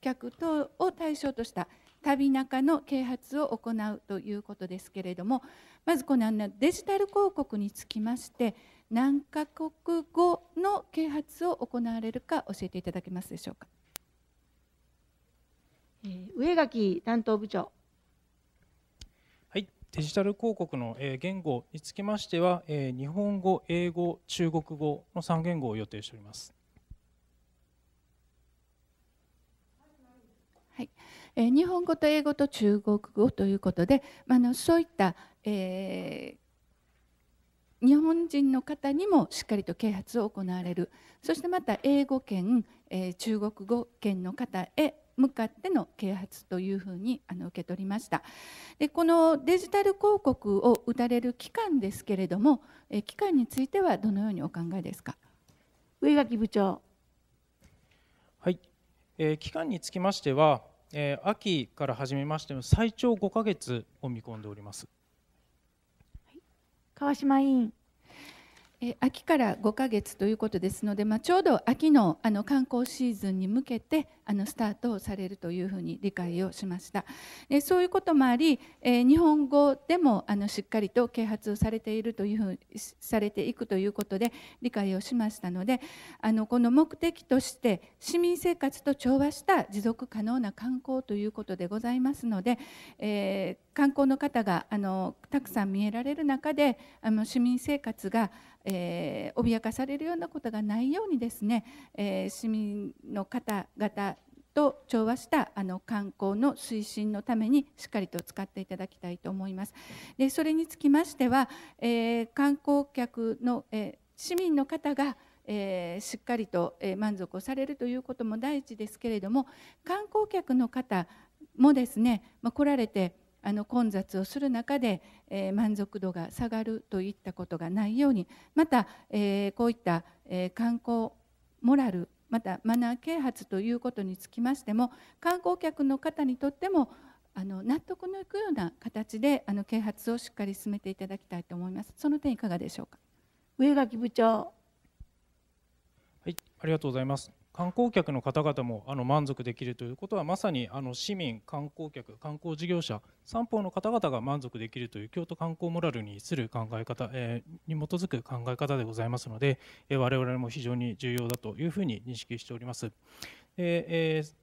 客等を対象とした旅中の啓発を行うということですけれどもまずこのデジタル広告につきまして何カ国語の啓発を行われるか教えていただけますでしょうか。上垣担当部長デジタル広告の言語につきましては、日本語、英語、中国語の3言語を予定しております。え日本語と英語と中国語ということで、まあのそういった、えー、日本人の方にもしっかりと啓発を行われるそしてまた英語圏、えー、中国語圏の方へ向かっての啓発というふうにあの受け取りましたでこのデジタル広告を打たれる期間ですけれども、えー、期間についてはどのようにお考えですか上垣部長はい、えー、期間につきましてはえー、秋から始めましての最長5か月を見込んでおります、川島委員、えー、秋から5か月ということですので、まあ、ちょうど秋のあの観光シーズンに向けてあのスタートをされるというふうに理解をしましたでそういうこともあり、えー、日本語でもあのしっかりと啓発をされているというふうにされていくということで理解をしましたのであのこの目的として市民生活と調和した持続可能な観光ということでございますので、えー、観光の方があのたくさん見えられる中であの市民生活が、えー、脅かされるようなことがないようにですね、えー、市民の方々調和したあの観光の推進のためにしっかりと使っていただきたいと思います。でそれにつきましては、えー、観光客の、え市民の方がえー、しっかりと、えー、満足をされるということも第一ですけれども観光客の方もですね、まあ、来られてあの混雑をする中で、えー、満足度が下がるといったことがないようにまた、えこういった、え観光モラルまたマナー啓発ということにつきましても観光客の方にとってもあの納得のいくような形であの啓発をしっかり進めていただきたいと思います。その点いかがでしょうか。上垣部長。はい、ありがとうございます。観光客の方々もあの満足できるということはまさにあの市民、観光客、観光事業者三方の方々が満足できるという京都観光モラルにする考え方、えー、に基づく考え方でございますので、えー、我々も非常に重要だというふうに認識しております。えー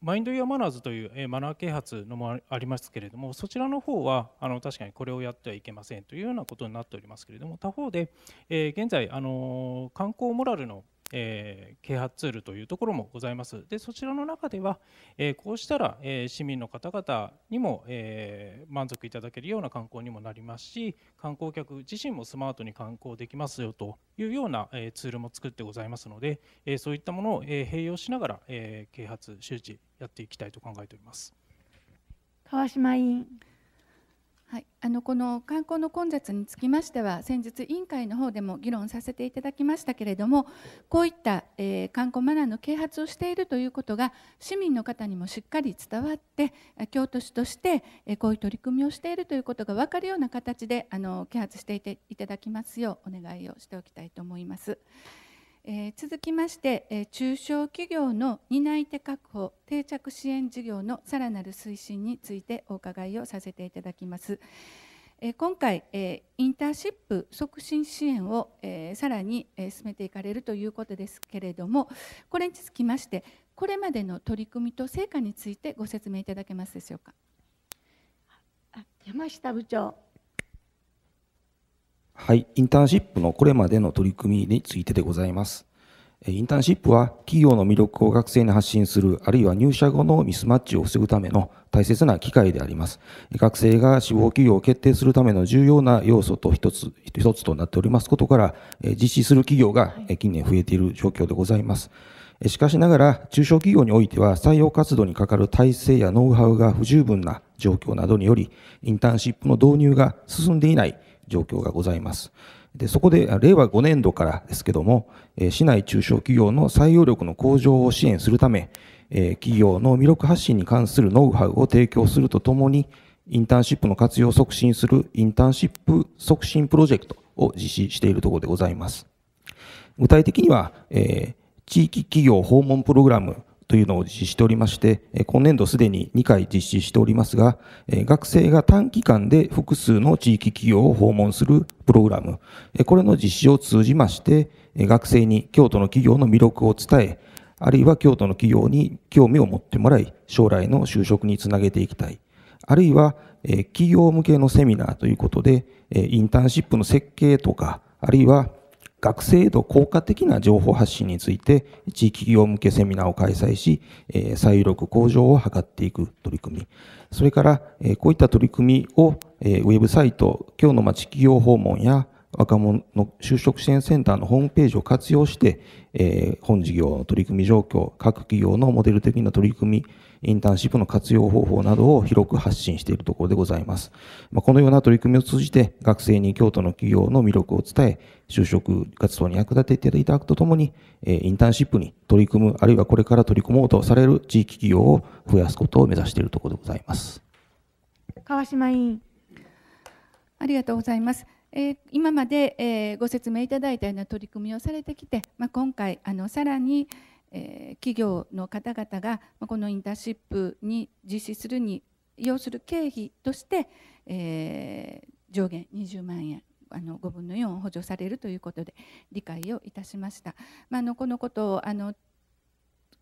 マインド・イヤ・マナーズというマナー啓発のもありますけれどもそちらの方はあの確かにこれをやってはいけませんというようなことになっておりますけれども他方で、え現在あの観光モラルのえー、啓発ツールというところもございます。でそちらの中では、えー、こうしたら、えー、市民の方々にも、え満足いただけるような観光にもなりますし観光客自身もスマートに観光できますよというような、えツールも作ってございますので、えそういったものを、え併用しながら、え啓発周知やっていきたいと考えております。川島委員はい、あのこの観光の混雑につきましては先日、委員会の方でも議論させていただきましたけれどもこういった、えー、観光マナーの啓発をしているということが市民の方にもしっかり伝わって京都市として、えー、こういう取り組みをしているということが分かるような形であの啓発していていただきますようお願いをしておきたいと思います。え続きまして、え中小企業の担い手確保定着支援事業のさらなる推進についてお伺いをさせていただきます。え今回、えインターンシップ促進支援を、えさらに、え進めていかれるということですけれどもこれにつきましてこれまでの取り組みと成果についてご説明いただけますでしょうか。山下部長はい、インターンシップのこれまでの取り組みについてでございます。インターンシップは企業の魅力を学生に発信する、あるいは入社後のミスマッチを防ぐための大切な機会であります。学生が志望企業を決定するための重要な要素と一つ、一つとなっておりますことから、実施する企業が近年増えている状況でございます。しかしながら、中小企業においては採用活動にかかる体制やノウハウが不十分な状況などにより、インターンシップの導入が進んでいない状況がございます。でそこで令和5年度からですけども、え市内中小企業の採用力の向上を支援するため、え企業の魅力発信に関するノウハウを提供するとともに、インターンシップの活用を促進するインターンシップ促進プロジェクトを実施しているところでございます。具体的には、え地域企業訪問プログラムというのを実施しておりまして、今年度すでに2回実施しておりますが、学生が短期間で複数の地域企業を訪問するプログラム、これの実施を通じまして、学生に京都の企業の魅力を伝え、あるいは京都の企業に興味を持ってもらい、将来の就職につなげていきたい。あるいは、企業向けのセミナーということで、インターンシップの設計とか、あるいは学生へと効果的な情報発信について地域企業向けセミナーを開催し、えー、採力向上を図っていく取り組み。それから、えー、こういった取り組みを、えー、ウェブサイト、今日の町企業訪問や若者の就職支援センターのホームページを活用して、えー、本事業の取り組み状況、各企業のモデル的な取り組み、インターンシップの活用方法などを広く発信しているところでございます。まあ、このような取り組みを通じて、学生に京都の企業の魅力を伝え、就職活動に役立てていただくとともに、インターンシップに取り組む、あるいはこれから取り組もうとされる地域企業を増やすことを目指しているところでございます。川島委員。ありがとうございます。えー、今まで、えー、ご説明いただいたような取り組みをされてきて、まあ、今回あのさらに、えー、企業の方々がこのインターンシップに実施するに要する経費として、えー、上限20万円あの5分の4を補助されるということで理解をいたしました。まあ、のこのことをあの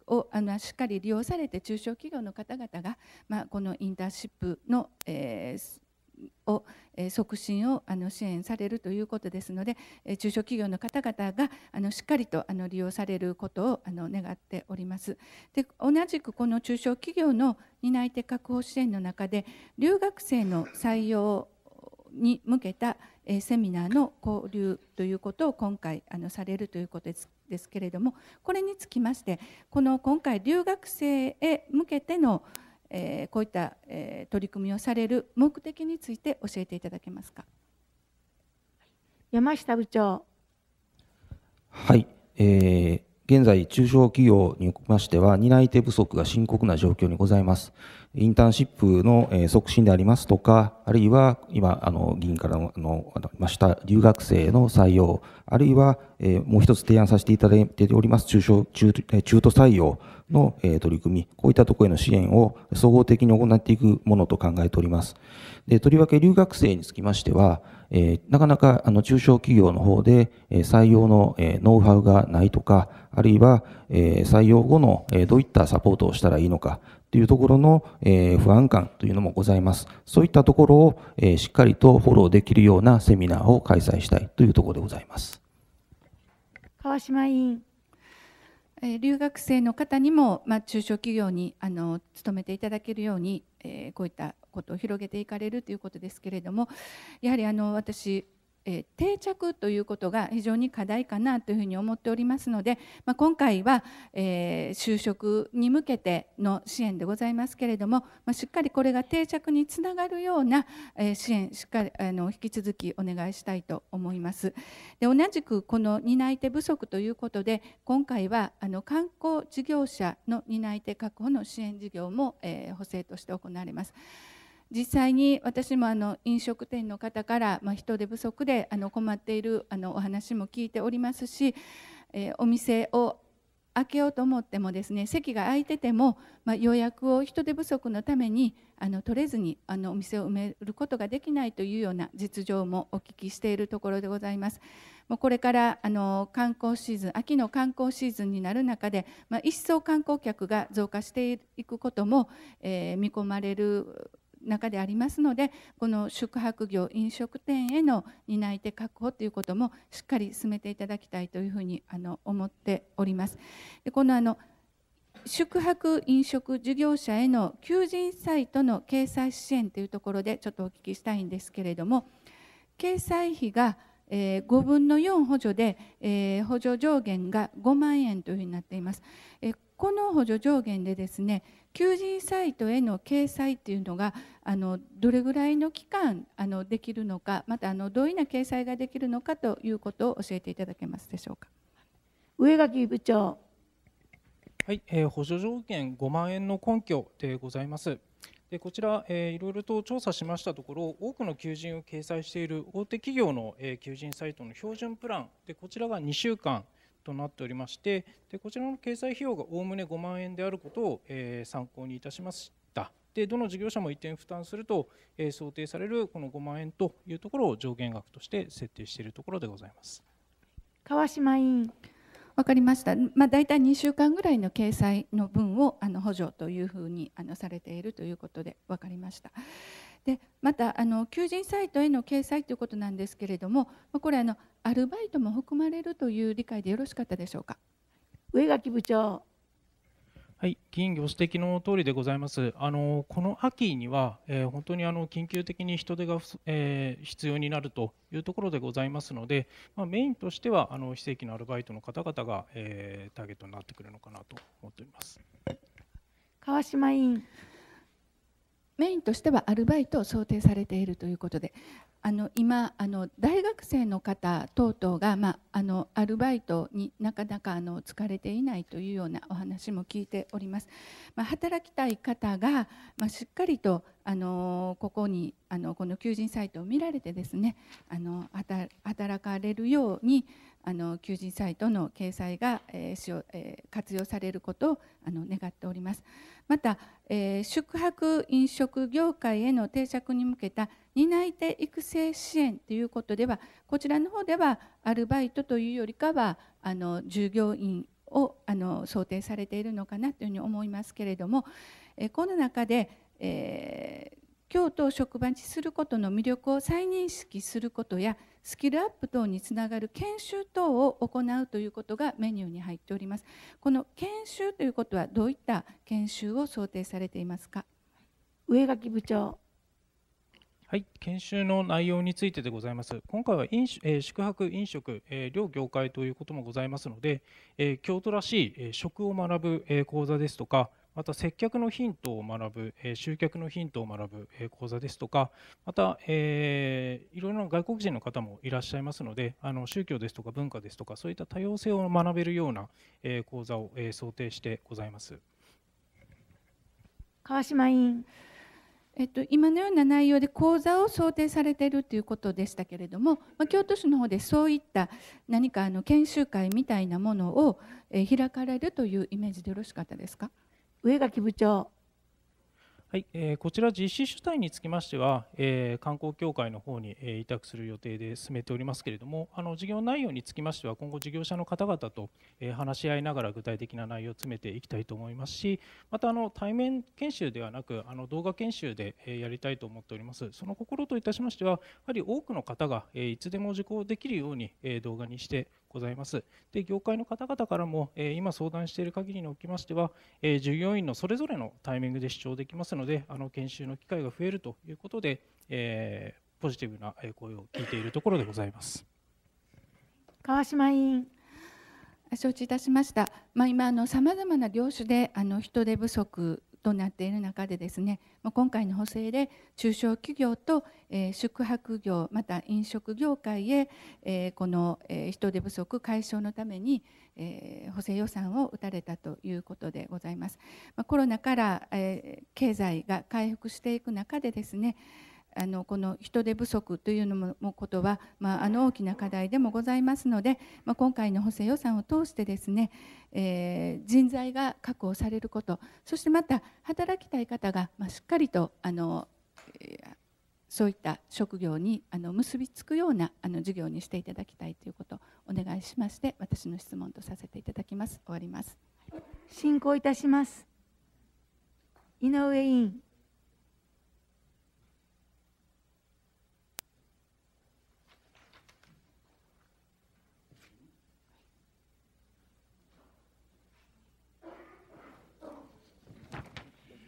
をあのしっかり利用されて中小企業の方々が、まあ、このインターンシップの、えー、を促進をあの支援されるということですので中小企業の方々があのしっかりとあの利用されることをあの願っております。で同じくこの中小企業の担い手確保支援の中で留学生の採用に向けたセミナーの交流ということを今回あのされるということですですけれどもこれにつきましてこの今回留学生へ向けての、えー、こういった、えー、取り組みをされる目的について教えていただけますか山下部長はい、えー、現在中小企業におきましては担い手不足が深刻な状況にございますインターンシップの、えー、促進でありますとかあるいは今あの議員からののありました留学生の採用あるいは、えー、もう一つ提案させていただいております中小中中途採用の、え取り組み、こういったところへの支援を総合的に行っていくものと考えております。でとりわけ留学生につきましては、えなかなかあの中小企業の方で、え採用の、えノウハウがないとか、あるいは、え採用後の、えどういったサポートをしたらいいのか、というところの、え不安感というのもございます。そういったところを、えしっかりとフォローできるようなセミナーを開催したいというところでございます。川島委員え留学生の方にも、まあ、中小企業にあの勤めていただけるように、えこういったことを広げていかれるということですけれどもやはりあの私え定着ということが非常に課題かなというふうに思っておりますので、まあ、今回は、え就職に向けての支援でございますけれども、まあ、しっかりこれが定着につながるような、え支援しっかりあの引き続きお願いしたいと思います。で同じくこの担い手不足ということで今回はあの観光事業者の担い手確保の支援事業も、え補正として行われます。実際に私もあの飲食店の方から、ま人手不足であの困っているあのお話も聞いておりますし、えお店を開けようと思ってもですね席が空いてても、ま予約を人手不足のためにあの取れずにあのお店を埋めることができないというような実情もお聞きしているところでございます。もうこれからあの観光シーズン秋の観光シーズンになる中で、まあ、一層観光客が増加していくことも、えー、見込まれる中でありますのでこの宿泊業飲食店への担い手確保ということもしっかり進めていただきたいというふうにあの思っております。でこのあの宿泊飲食事業者への求人サイトの掲載支援というところでちょっとお聞きしたいんですけれども掲載費がえ5分の4補助で、え補助上限が5万円というふうになっています。この補助上限でですね求人サイトへの掲載というのがあのどれぐらいの期間あのできるのかまたあのどういうような掲載ができるのかということを教えていただけますでしょうか上垣部長はい、えー、補助条件5万円の根拠でございますでこちら、えー、いろいろと調査しましたところ多くの求人を掲載している大手企業の、えー、求人サイトの標準プランでこちらが2週間となっておりましてでこちらの掲載費用がおおむね5万円であることを、え参考にいたしましたでどの事業者も一定負担すると、え想定されるこの5万円というところを上限額として設定しているところでございます川島委員分かりました、まあ、大体2週間ぐらいの掲載の分をあの補助というふうにあのされているということで分かりました。でまたあの求人サイトへの掲載ということなんですけれどもこれあのアルバイトも含まれるという理解でよろしかったでしょうか上垣部長はい、議員ご指摘の通りでございます。あのこの秋には、えー、本当にあの緊急的に人手が、えー、必要になるというところでございますので、まあ、メインとしてはあの非正規のアルバイトの方々が、えー、ターゲットになってくるのかなと思っております。川島委員。メインとしてはアルバイトを想定されているということであの今あの大学生の方等々が、まあ、あのアルバイトになかなかあの疲れていないというようなお話も聞いております、まあ、働きたい方が、まあ、しっかりとあのここにあのこの求人サイトを見られてですねあの働かれるようにあの求人サイトの掲載が、えー使用えー、活用されることをあの願っております。また、えー、宿泊飲食業界への定着に向けた担い手育成支援ということではこちらの方ではアルバイトというよりかはあの従業員をあの想定されているのかなというふうに思いますけれども、えー、この中で、えー、京都を職場にすることの魅力を再認識することやスキルアップ等につながる研修等を行うということがメニューに入っておりますこの研修ということはどういった研修を想定されていますか上垣部長はい、研修の内容についてでございます。今回は飲酒、えー、宿泊、飲食、えー、両業界ということもございますので、えー、京都らしい、え食を学ぶ、え講座ですとか、また接客のヒントを学ぶ、え集客のヒントを学ぶ、え講座ですとか、また、えー、いろいろな外国人の方もいらっしゃいますので、あの宗教ですとか文化ですとか、そういった多様性を学べるような、え講座を、え想定してございます。川島委員えっと、今のような内容で講座を想定されているということでしたけれども、ま京都市の方でそういった何かあの研修会みたいなものを、え開かれるというイメージでよろしかったですか上垣部長。はい、えー、こちら実施主体につきましては、えー、観光協会の方に、えー、委託する予定で進めておりますけれども、あの事業内容につきましては今後事業者の方々と、えー、話し合いながら具体的な内容を詰めていきたいと思いますし、またあの対面研修ではなくあの動画研修で、えー、やりたいと思っております。その心といたしましては、やはり多くの方が、えー、いつでも受講できるように、えー、動画にしてございます。で業界の方々からも、え今相談している限りにおきましては、え従業員のそれぞれのタイミングで視聴できますので、あの研修の機会が増えるということで、えポジティブな声を聞いているところでございます。川島委員承知いたしました、まあ、今あの様々な業種であの人手不足となっている中でですね今回の補正で中小企業と、え宿泊業また飲食業界へ、えこの、え人手不足解消のために、え補正予算を打たれたということでございます。まコロナから、え経済が回復していく中でですね、あのこの人手不足というのもことは、まあ、あの大きな課題でもございますので、まあ、今回の補正予算を通してですね、えー、人材が確保されることそしてまた働きたい方が、まあ、しっかりとあの、えーそういった職業にあの結びつくようなあの授業にしていただきたいということをお願いしまして私の質問とさせていただきます終わります進行いたします井上委員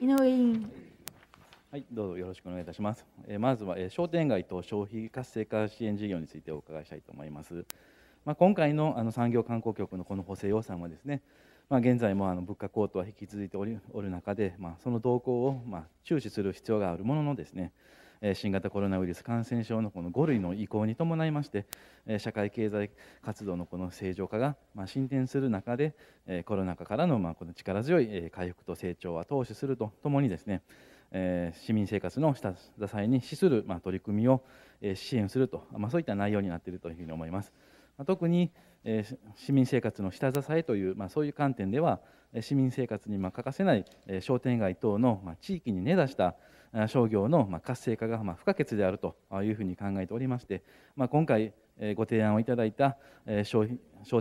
井上委員。はい、どうぞよろしくお願いいたします。えー、まずは、えー、商店街と消費活性化支援事業についてお伺いしたいと思います。まあ、今回のあの産業観光局のこの補正予算はですね、まあ、現在もあの物価高騰は引き続いておりおる中で、まあ、その動向をまあ注視する必要があるもののですね、新型コロナウイルス感染症のこの5類の移行に伴いまして社会経済活動のこの正常化が進展する中でコロナ禍からのまあこの力強い回復と成長は投資するとともにですねえ市民生活の下支えに資する、まあ取り組みを、え支援すると、まあそういった内容になっているというふうに思います。ま特に、え市民生活の下支えという、まあ、そういう観点では市民生活に、ま欠かせない、え商店街等の、ま地域に根ざした、商業の活性化が不可欠であるというふうに考えておりまして、ま今回ご提案をいただいた商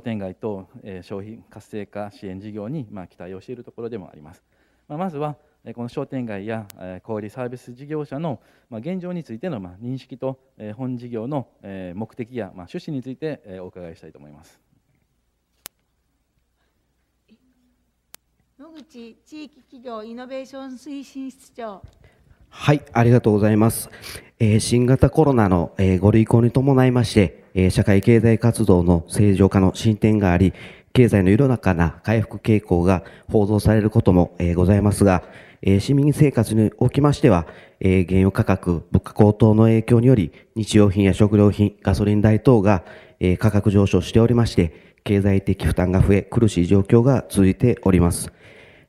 店街等商品活性化支援事業に期待をしているところでもあります。まずはこの商店街や小売サービス事業者の現状についての認識と本事業の目的や趣旨についてお伺いしたいと思います。野口地域企業イノベーション推進室長はい、ありがとうございます。えー、新型コロナの、えー、ご流行に伴いまして、えー、社会経済活動の正常化の進展があり、経済の緩やかな回復傾向が報道されることも、えございますが、え市民生活におきましては、え原油価格、物価高騰の影響により、日用品や食料品、ガソリン代等が、え価格上昇しておりまして、経済的負担が増え、苦しい状況が続いております。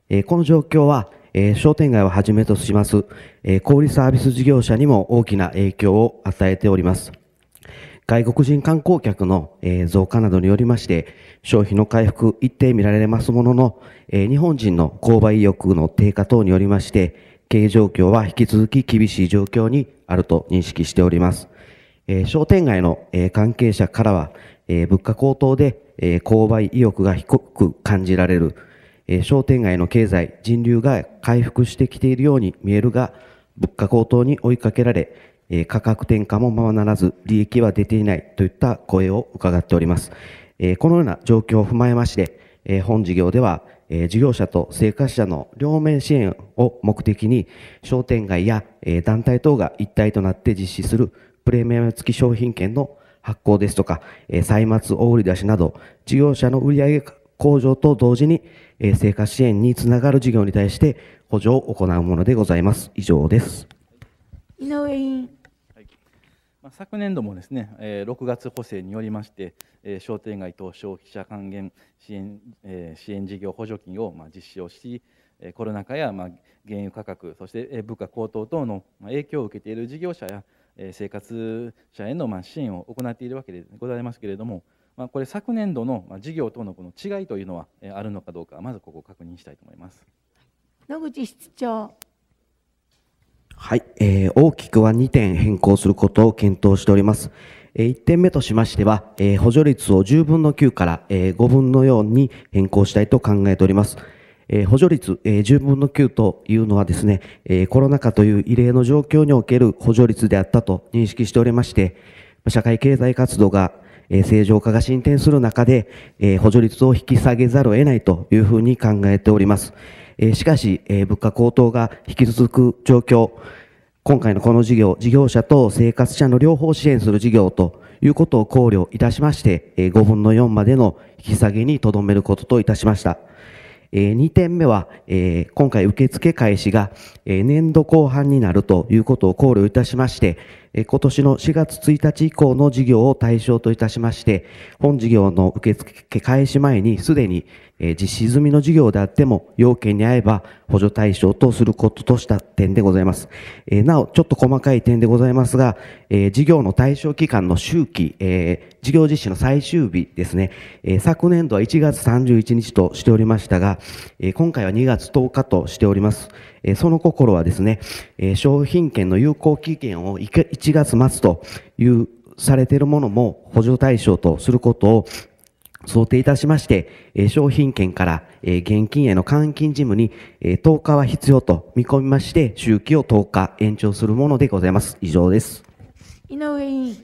えこの状況は、えー、商店街をはじめとします、えー、小売サービス事業者にも大きな影響を与えております。外国人観光客の増加などによりまして、消費の回復一定見られますものの、日本人の購買意欲の低下等によりまして、経営状況は引き続き厳しい状況にあると認識しております。商店街の関係者からは、物価高騰で購買意欲が低く感じられる、え商店街の経済、人流が回復してきているように見えるが、物価高騰に追いかけられ、え価格転嫁もままならず、利益は出ていないといった声を伺っております。えこのような状況を踏まえまして、え本事業では、え事業者と生活者の両面支援を目的に、商店街や、え団体等が一体となって実施するプレミアム付き商品券の発行ですとか、え歳末大売出しなど、事業者の売上向上と同時に、え生活支援につながる事業に対して補助を行うものでございます。以上です。井上委員。はい、まあ、昨年度もですね、え6月補正によりまして、え商店街等消費者還元支援、え支援事業補助金をま実施をし、コロナ禍やま原油価格、そして物価高騰等の影響を受けている事業者や生活者へのま支援を行っているわけでございますけれども、まあ、これ昨年度の事業とのこの違いというのはあるのかどうかまずここを確認したいと思います野口室長はい、えー、大きくは2点変更することを検討しております。え1点目としましては、え補助率を10分の9から、え5分の4に変更したいと考えております。え補助率、え10分の9というのはですね、えコロナ禍という異例の状況における補助率であったと認識しておりまして、社会経済活動がえ正常化が進展する中で、え補助率を引き下げざるを得ないというふうに考えております。えしかし、え物価高騰が引き続く状況、今回のこの事業、事業者と生活者の両方支援する事業ということを考慮いたしまして、え5分の4までの引き下げにとどめることといたしました。え2点目は、え今回受付開始が、え年度後半になるということを考慮いたしまして、え今年の4月1日以降の事業を対象といたしまして、本事業の受付開始前にすでに、え実施済みの事業であっても、要件に合えば補助対象とすることとした点でございます。えなお、ちょっと細かい点でございますが、え事業の対象期間の周期、え事業実施の最終日ですね、え昨年度は1月31日としておりましたが、え今回は2月10日としております。えその心はですね、え商品券の有効期限を1月末というされているものも補助対象とすることを想定いたしまして、え商品券から、え現金への換金事務に、え10日は必要と見込みまして、周期を10日延長するものでございます。以上です。井上委員。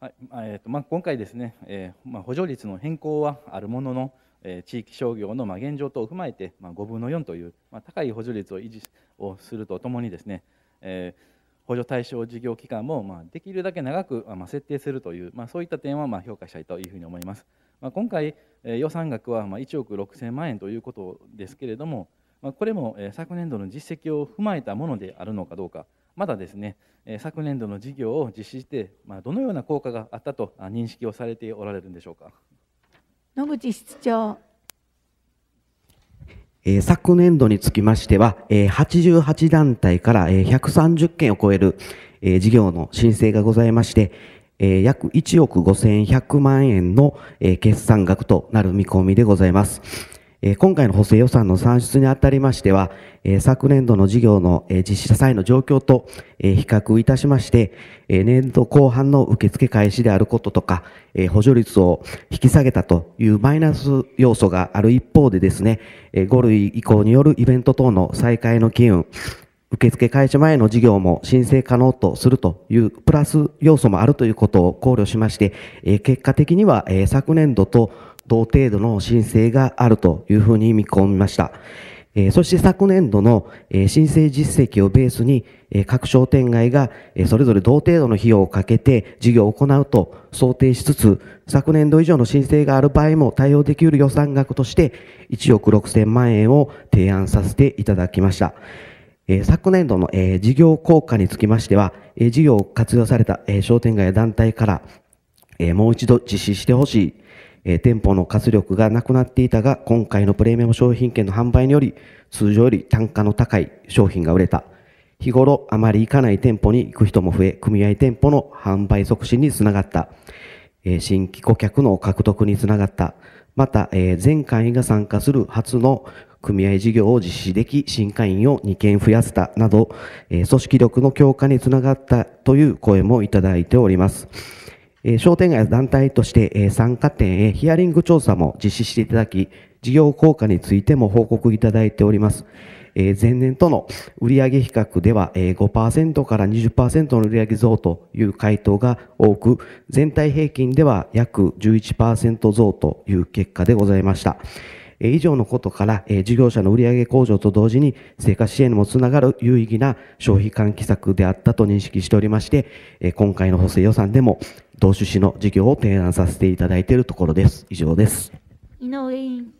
はい、えっ、ー、と、まあ、今回ですね、えー、まあ、補助率の変更はあるものの。え地域商業のま現状等を踏まえて、ま5分の4という、ま高い補助率を維持をするとともにですね、えー補助対象事業期間も、まできるだけ長く、ま設定するという、まそういった点はま評価したいというふうに思います。ま今回、予算額はま1億6000万円ということですけれども、まこれも昨年度の実績を踏まえたものであるのかどうか、まだですね、昨年度の事業を実施して、まどのような効果があったと認識をされておられるんでしょうか。野口室長え昨年度につきましては、え88団体から、え130件を超える、え事業の申請がございまして、え約1億5100万円の、え決算額となる見込みでございます。え今回の補正予算の算出にあたりましては、え昨年度の事業の、え実施した際の状況と、え比較いたしまして、え年度後半の受付開始であることとか、え補助率を引き下げたというマイナス要素がある一方でですね、え5類移行によるイベント等の再開の機運、受付開始前の事業も申請可能とするというプラス要素もあるということを考慮しまして、え結果的には、え昨年度と同程度の申請があるというふうに見込みました。えそして昨年度の、え申請実績をベースに、え各商店街が、えそれぞれ同程度の費用をかけて事業を行うと想定しつつ、昨年度以上の申請がある場合も対応できる予算額として1億6000万円を提案させていただきました。え昨年度の、え事業効果につきましては、え事業を活用された、え商店街や団体から、えもう一度実施してほしいえ店舗の活力がなくなっていたが、今回のプレミアム商品券の販売により、通常より単価の高い商品が売れた。日頃あまり行かない店舗に行く人も増え、組合店舗の販売促進につながった。え新規顧客の獲得につながった。また、え全会員が参加する初の組合事業を実施でき、新会員を2件増やせたなど、え組織力の強化につながったという声もいただいております。え商店街の団体として、え参加店へヒアリング調査も実施していただき、事業効果についても報告いただいております。え前年との売上比較では、え5%から20%の売上増という回答が多く、全体平均では約11%増という結果でございました。以上のことから、事業者の売上向上と同時に、生活支援にもつながる有意義な消費喚起策であったと認識しておりまして、今回の補正予算でも、同種子の事業を提案させていただいているところです。以上です。井上委員。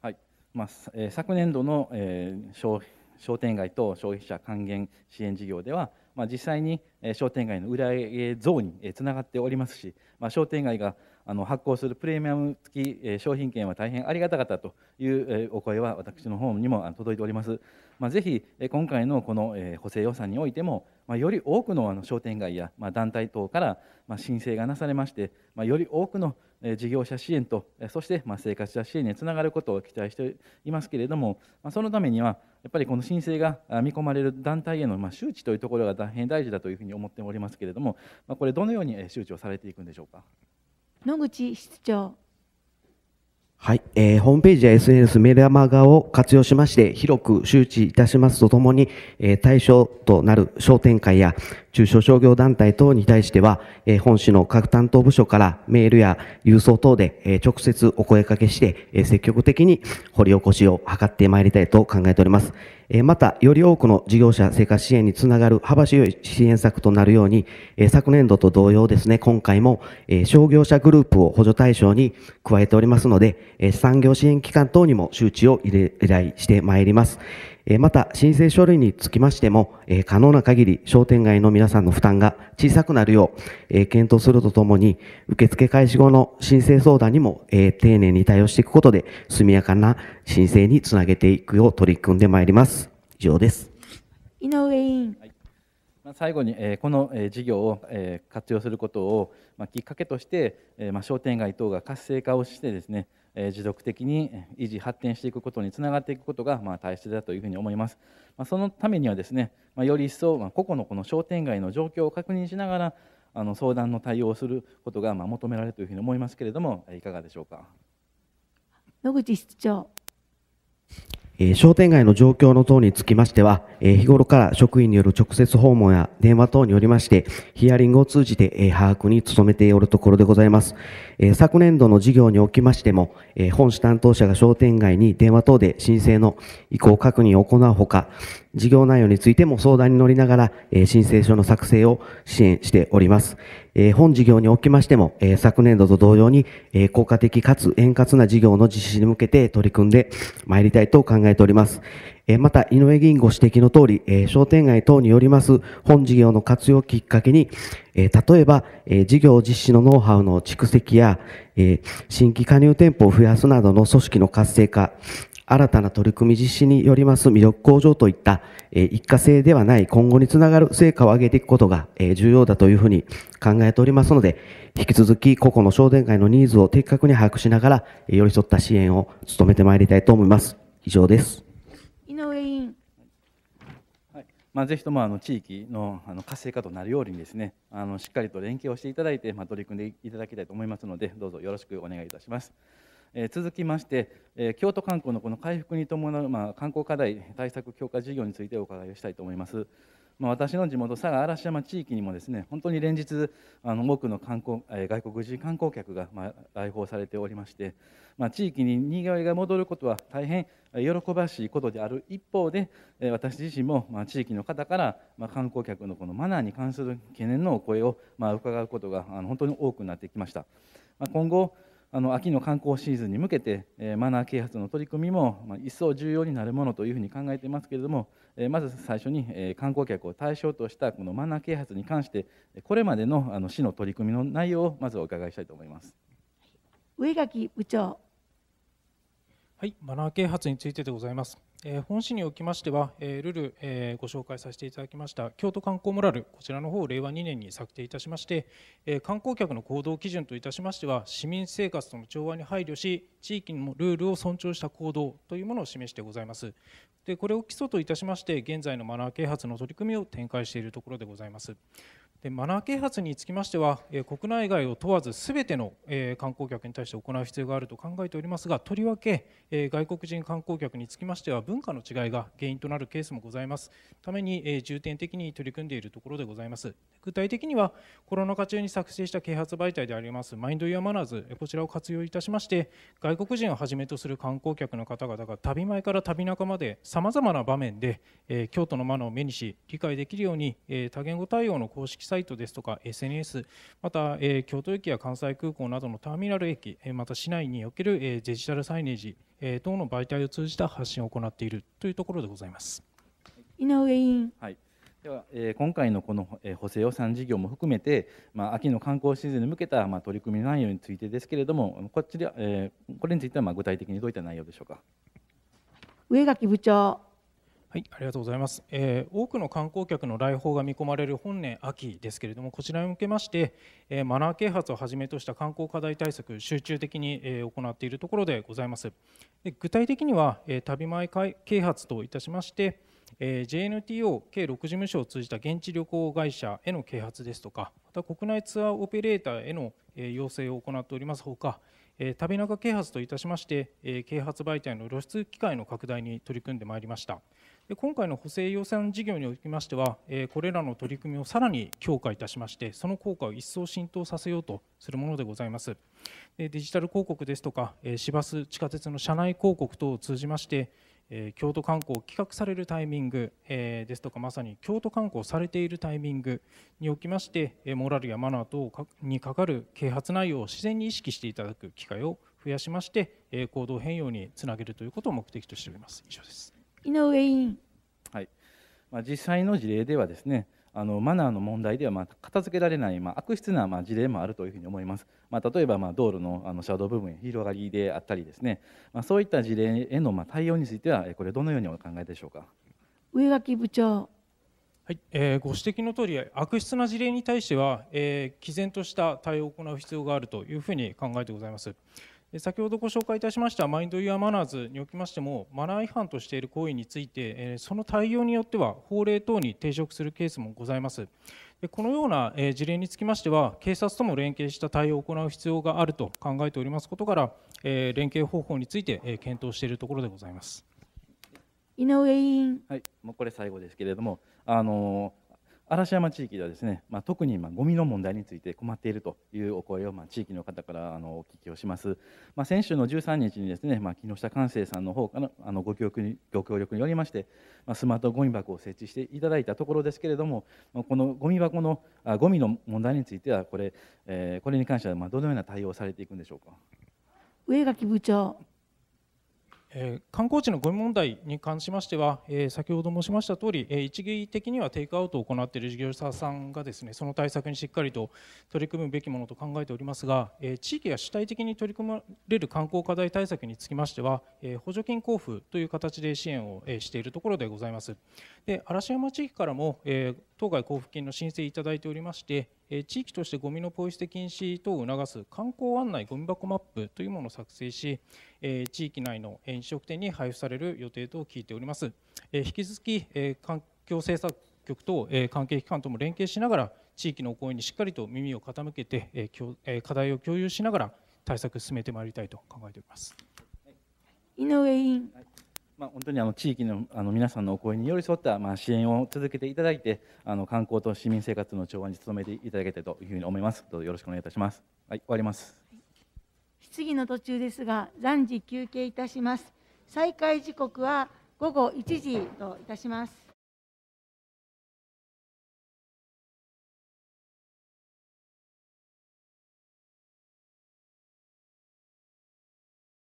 はい、まあ、えー、昨年度の、えー、商商店街と消費者還元支援事業では、まあ、実際にえ商店街の売上増にえつながっておりますし、まあ、商店街があの発行するプレミアム付き、え商品券は大変ありがたかったという、お声は私の方にも届いております。まあ、ぜひ、え今回のこの、え補正予算においても、まあ、より多くのあの商店街や、ま団体等から、ま申請がなされまして、まより多くの事業者支援と、そして生活者支援につながることを期待していますけれども、そのためには、やっぱりこの申請が見込まれる団体への周知というところが大変大事だというふうに思っておりますけれども、これ、どのように周知をされていくんでしょうか。野口室長はい、えー、ホームページや SNS メールアマガを活用しまして広く周知いたしますとともに、えー、対象となる商店会や中小商業団体等に対しては、本市の各担当部署からメールや郵送等で直接お声掛けして、積極的に掘り起こしを図ってまいりたいと考えております。また、より多くの事業者生活支援につながる幅広い支援策となるように、昨年度と同様ですね、今回も商業者グループを補助対象に加えておりますので、産業支援機関等にも周知を依頼してまいります。また、申請書類につきましても、可能な限り商店街の皆さんの負担が小さくなるよう、検討するとともに、受付開始後の申請相談にも丁寧に対応していくことで、速やかな申請につなげていくよう取り組んでまいります。以上です。井上委員。最後に、この事業を活用することをきっかけとして、商店街等が活性化をしてですね、持続的に維持発展していくことにつながっていくことがまあ大切だというふうに思います、まあ、そのためにはですね、まあ、より一層、ま個々のこの商店街の状況を確認しながらあの相談の対応をすることがまあ求められるというふうに思いますけれどもいかがでしょうか野口室長え商店街の状況の等につきましては、え日頃から職員による直接訪問や電話等によりまして、ヒアリングを通じて、え把握に努めておるところでございます。え昨年度の事業におきましても、え本市担当者が商店街に電話等で申請の意向確認を行うほか、事業内容についても相談に乗りながら、え申請書の作成を支援しております。え本事業におきましても、え昨年度と同様に、え効果的かつ円滑な事業の実施に向けて取り組んでまいりたいと考えております。また、井上議員ご指摘の通り、商店街等によります本事業の活用をきっかけに、例えば、事業実施のノウハウの蓄積や、新規加入店舗を増やすなどの組織の活性化、新たな取り組み実施によります魅力向上といった、え一過性ではない今後につながる成果を上げていくことが、え重要だというふうに考えておりますので、引き続き個々の商店街のニーズを的確に把握しながら、寄り添った支援を努めてまいりたいと思います。以上です。まあ、ぜひともあの地域のあの活性化となるようにですねあのしっかりと連携をしていただいて、まあ、取り組んでいただきたいと思いますのでどうぞよろしくお願いいたします。えー、続きまして、えー、京都観光のこの回復に伴う、まあ、観光課題対策強化事業についてお伺いをしたいと思います。まあ、私の地元佐賀嵐山地域にもですね本当に連日あの多くの観光、えー、外国人観光客が、まあ、来訪されておりまして、まあ、地域ににぎわいが戻ることは大変喜ばしいことである一方で、えー、私自身も、まあ、地域の方から、まあ、観光客のこのマナーに関する懸念のお声を、まあ、伺うことがあの本当に多くなってきました。まあ、今後あの秋の観光シーズンに向けて、えマナー啓発の取り組みも、ま一層重要になるものというふうに考えていますけれども、えまず最初に、え観光客を対象としたこのマナー啓発に関してこれまでのあの市の取り組みの内容をまずお伺いしたいと思います。上垣部長はい、マナー啓発についてでございます。えー、本市におきましては、えー、ルール、えー、ご紹介させていただきました京都観光モラル、こちらの方を令和2年に策定いたしまして、えー、観光客の行動基準といたしましては、市民生活との調和に配慮し、地域のルールを尊重した行動というものを示してございます。でこれを基礎といたしまして、現在のマナー啓発の取り組みを展開しているところでございます。でマナー啓発につきましては、え国内外を問わずすべての、え観光客に対して行う必要があると考えておりますがとりわけ、え外国人観光客につきましては文化の違いが原因となるケースもございますために、え重点的に取り組んでいるところでございます具体的にはコロナ禍中に作成した啓発媒体でありますマインド・ユア・マナーズこちらを活用いたしまして外国人をはじめとする観光客の方々が旅前から旅中までさまざまな場面で、え京都のマナーを目にし理解できるように、え多言語対応の公式サイトですとか SNS また、え京都駅や関西空港などのターミナル駅、えまた市内における、えデジタルサイネージ、え等の媒体を通じた発信を行っているというところでございます。井上委員、はいでは、え今回のこの補正予算事業も含めて、ま秋の観光シーズンに向けた、ま取り組み内容についてですけれども、こっちで、えこれについては、ま具体的にどういった内容でしょうか。上垣部長はい、ありがとうございます、えー、多くの観光客の来訪が見込まれる本年秋ですけれどもこちらに向けまして、えー、マナー啓発をはじめとした観光課題対策集中的に、えー、行っているところでございますで具体的には、え旅前啓発といたしまして、え JNTO 計6事務所を通じた現地旅行会社への啓発ですとかまた国内ツアーオペレーターへの、え要請を行っておりますほか旅中啓発といたしまして、啓発媒体の露出機会の拡大に取り組んでまいりました。で今回の補正予算事業におきましては、えこれらの取り組みをさらに強化いたしまして、その効果を一層浸透させようとするものでございます。でデジタル広告ですとか、え市バス、地下鉄の車内広告等を通じまして、え京都観光を企画されるタイミング、えですとか、まさに京都観光されているタイミングにおきまして、えモラルやマナー等にかかる啓発内容を自然に意識していただく機会を増やしまして、え行動変容につなげるということを目的としております。以上です。井上委員。はいまあ、実際の事例ではですねあのマナーの問題ではま片付けられないま悪質なま事例もあるというふうに思います、まあ、例えばま道路のあの車道部分広がりであったりですね、まあ、そういった事例へのま対応についてはこれどのようにお考えでしょうか上垣部長はい、えー、ご指摘のとおり、悪質な事例に対しては、えー、毅然とした対応を行う必要があるというふうに考えてございます。先ほどご紹介いたしましたマインド・ユア・マナーズにおきましてもマナー違反としている行為についてその対応によっては法令等に抵触するケースもございますこのような事例につきましては警察とも連携した対応を行う必要があると考えておりますことから連携方法について検討しているところでございます井上委員、はい、もうこれ最後ですけれどもあの嵐山地域ではですね、まあ、特にまあゴミの問題について困っているというお声をまあ地域の方からあのお聞きをします、まあ、先週の13日にですね、まあ、木下寛生さんの方からあのご協力にご協力によりまして、まあ、スマートゴミ箱を設置していただいたところですけれども、まあ、このゴミ箱のあゴミの問題についてはこれ,、えー、これに関してはまあどのような対応をされていくんでしょうか上垣部長観光地のゴミ問題に関しましては、先ほど申しました通り、一義的にはテイクアウトを行っている事業者さんがですねその対策にしっかりと取り組むべきものと考えておりますが、地域が主体的に取り組まれる観光課題対策につきましては、補助金交付という形で支援を、しているところでございます。で嵐山地域からも、当該交付金の申請いただいておりまして、地域としてゴミのポイ捨て禁止等を促す観光案内ゴミ箱マップというものを作成しえー、地域内の飲食店に配布される予定と聞いております。えー、引き続き、えー、環境政策局と、えー、関係機関とも連携しながら、地域の声にしっかりと耳を傾けて、えーえー、課題を共有しながら対策進めてまいりたいと考えております。井上委員、まあ、本当にあの地域のあの皆さんのお声に寄り添ったまあ支援を続けていただいてあの観光と市民生活の調和に努めていただけたというふうに思います。どうぞよろしくお願いいたします。はい、終わります。質疑の途中ですが、暫時休憩いたします。再開時刻は午後1時といたします。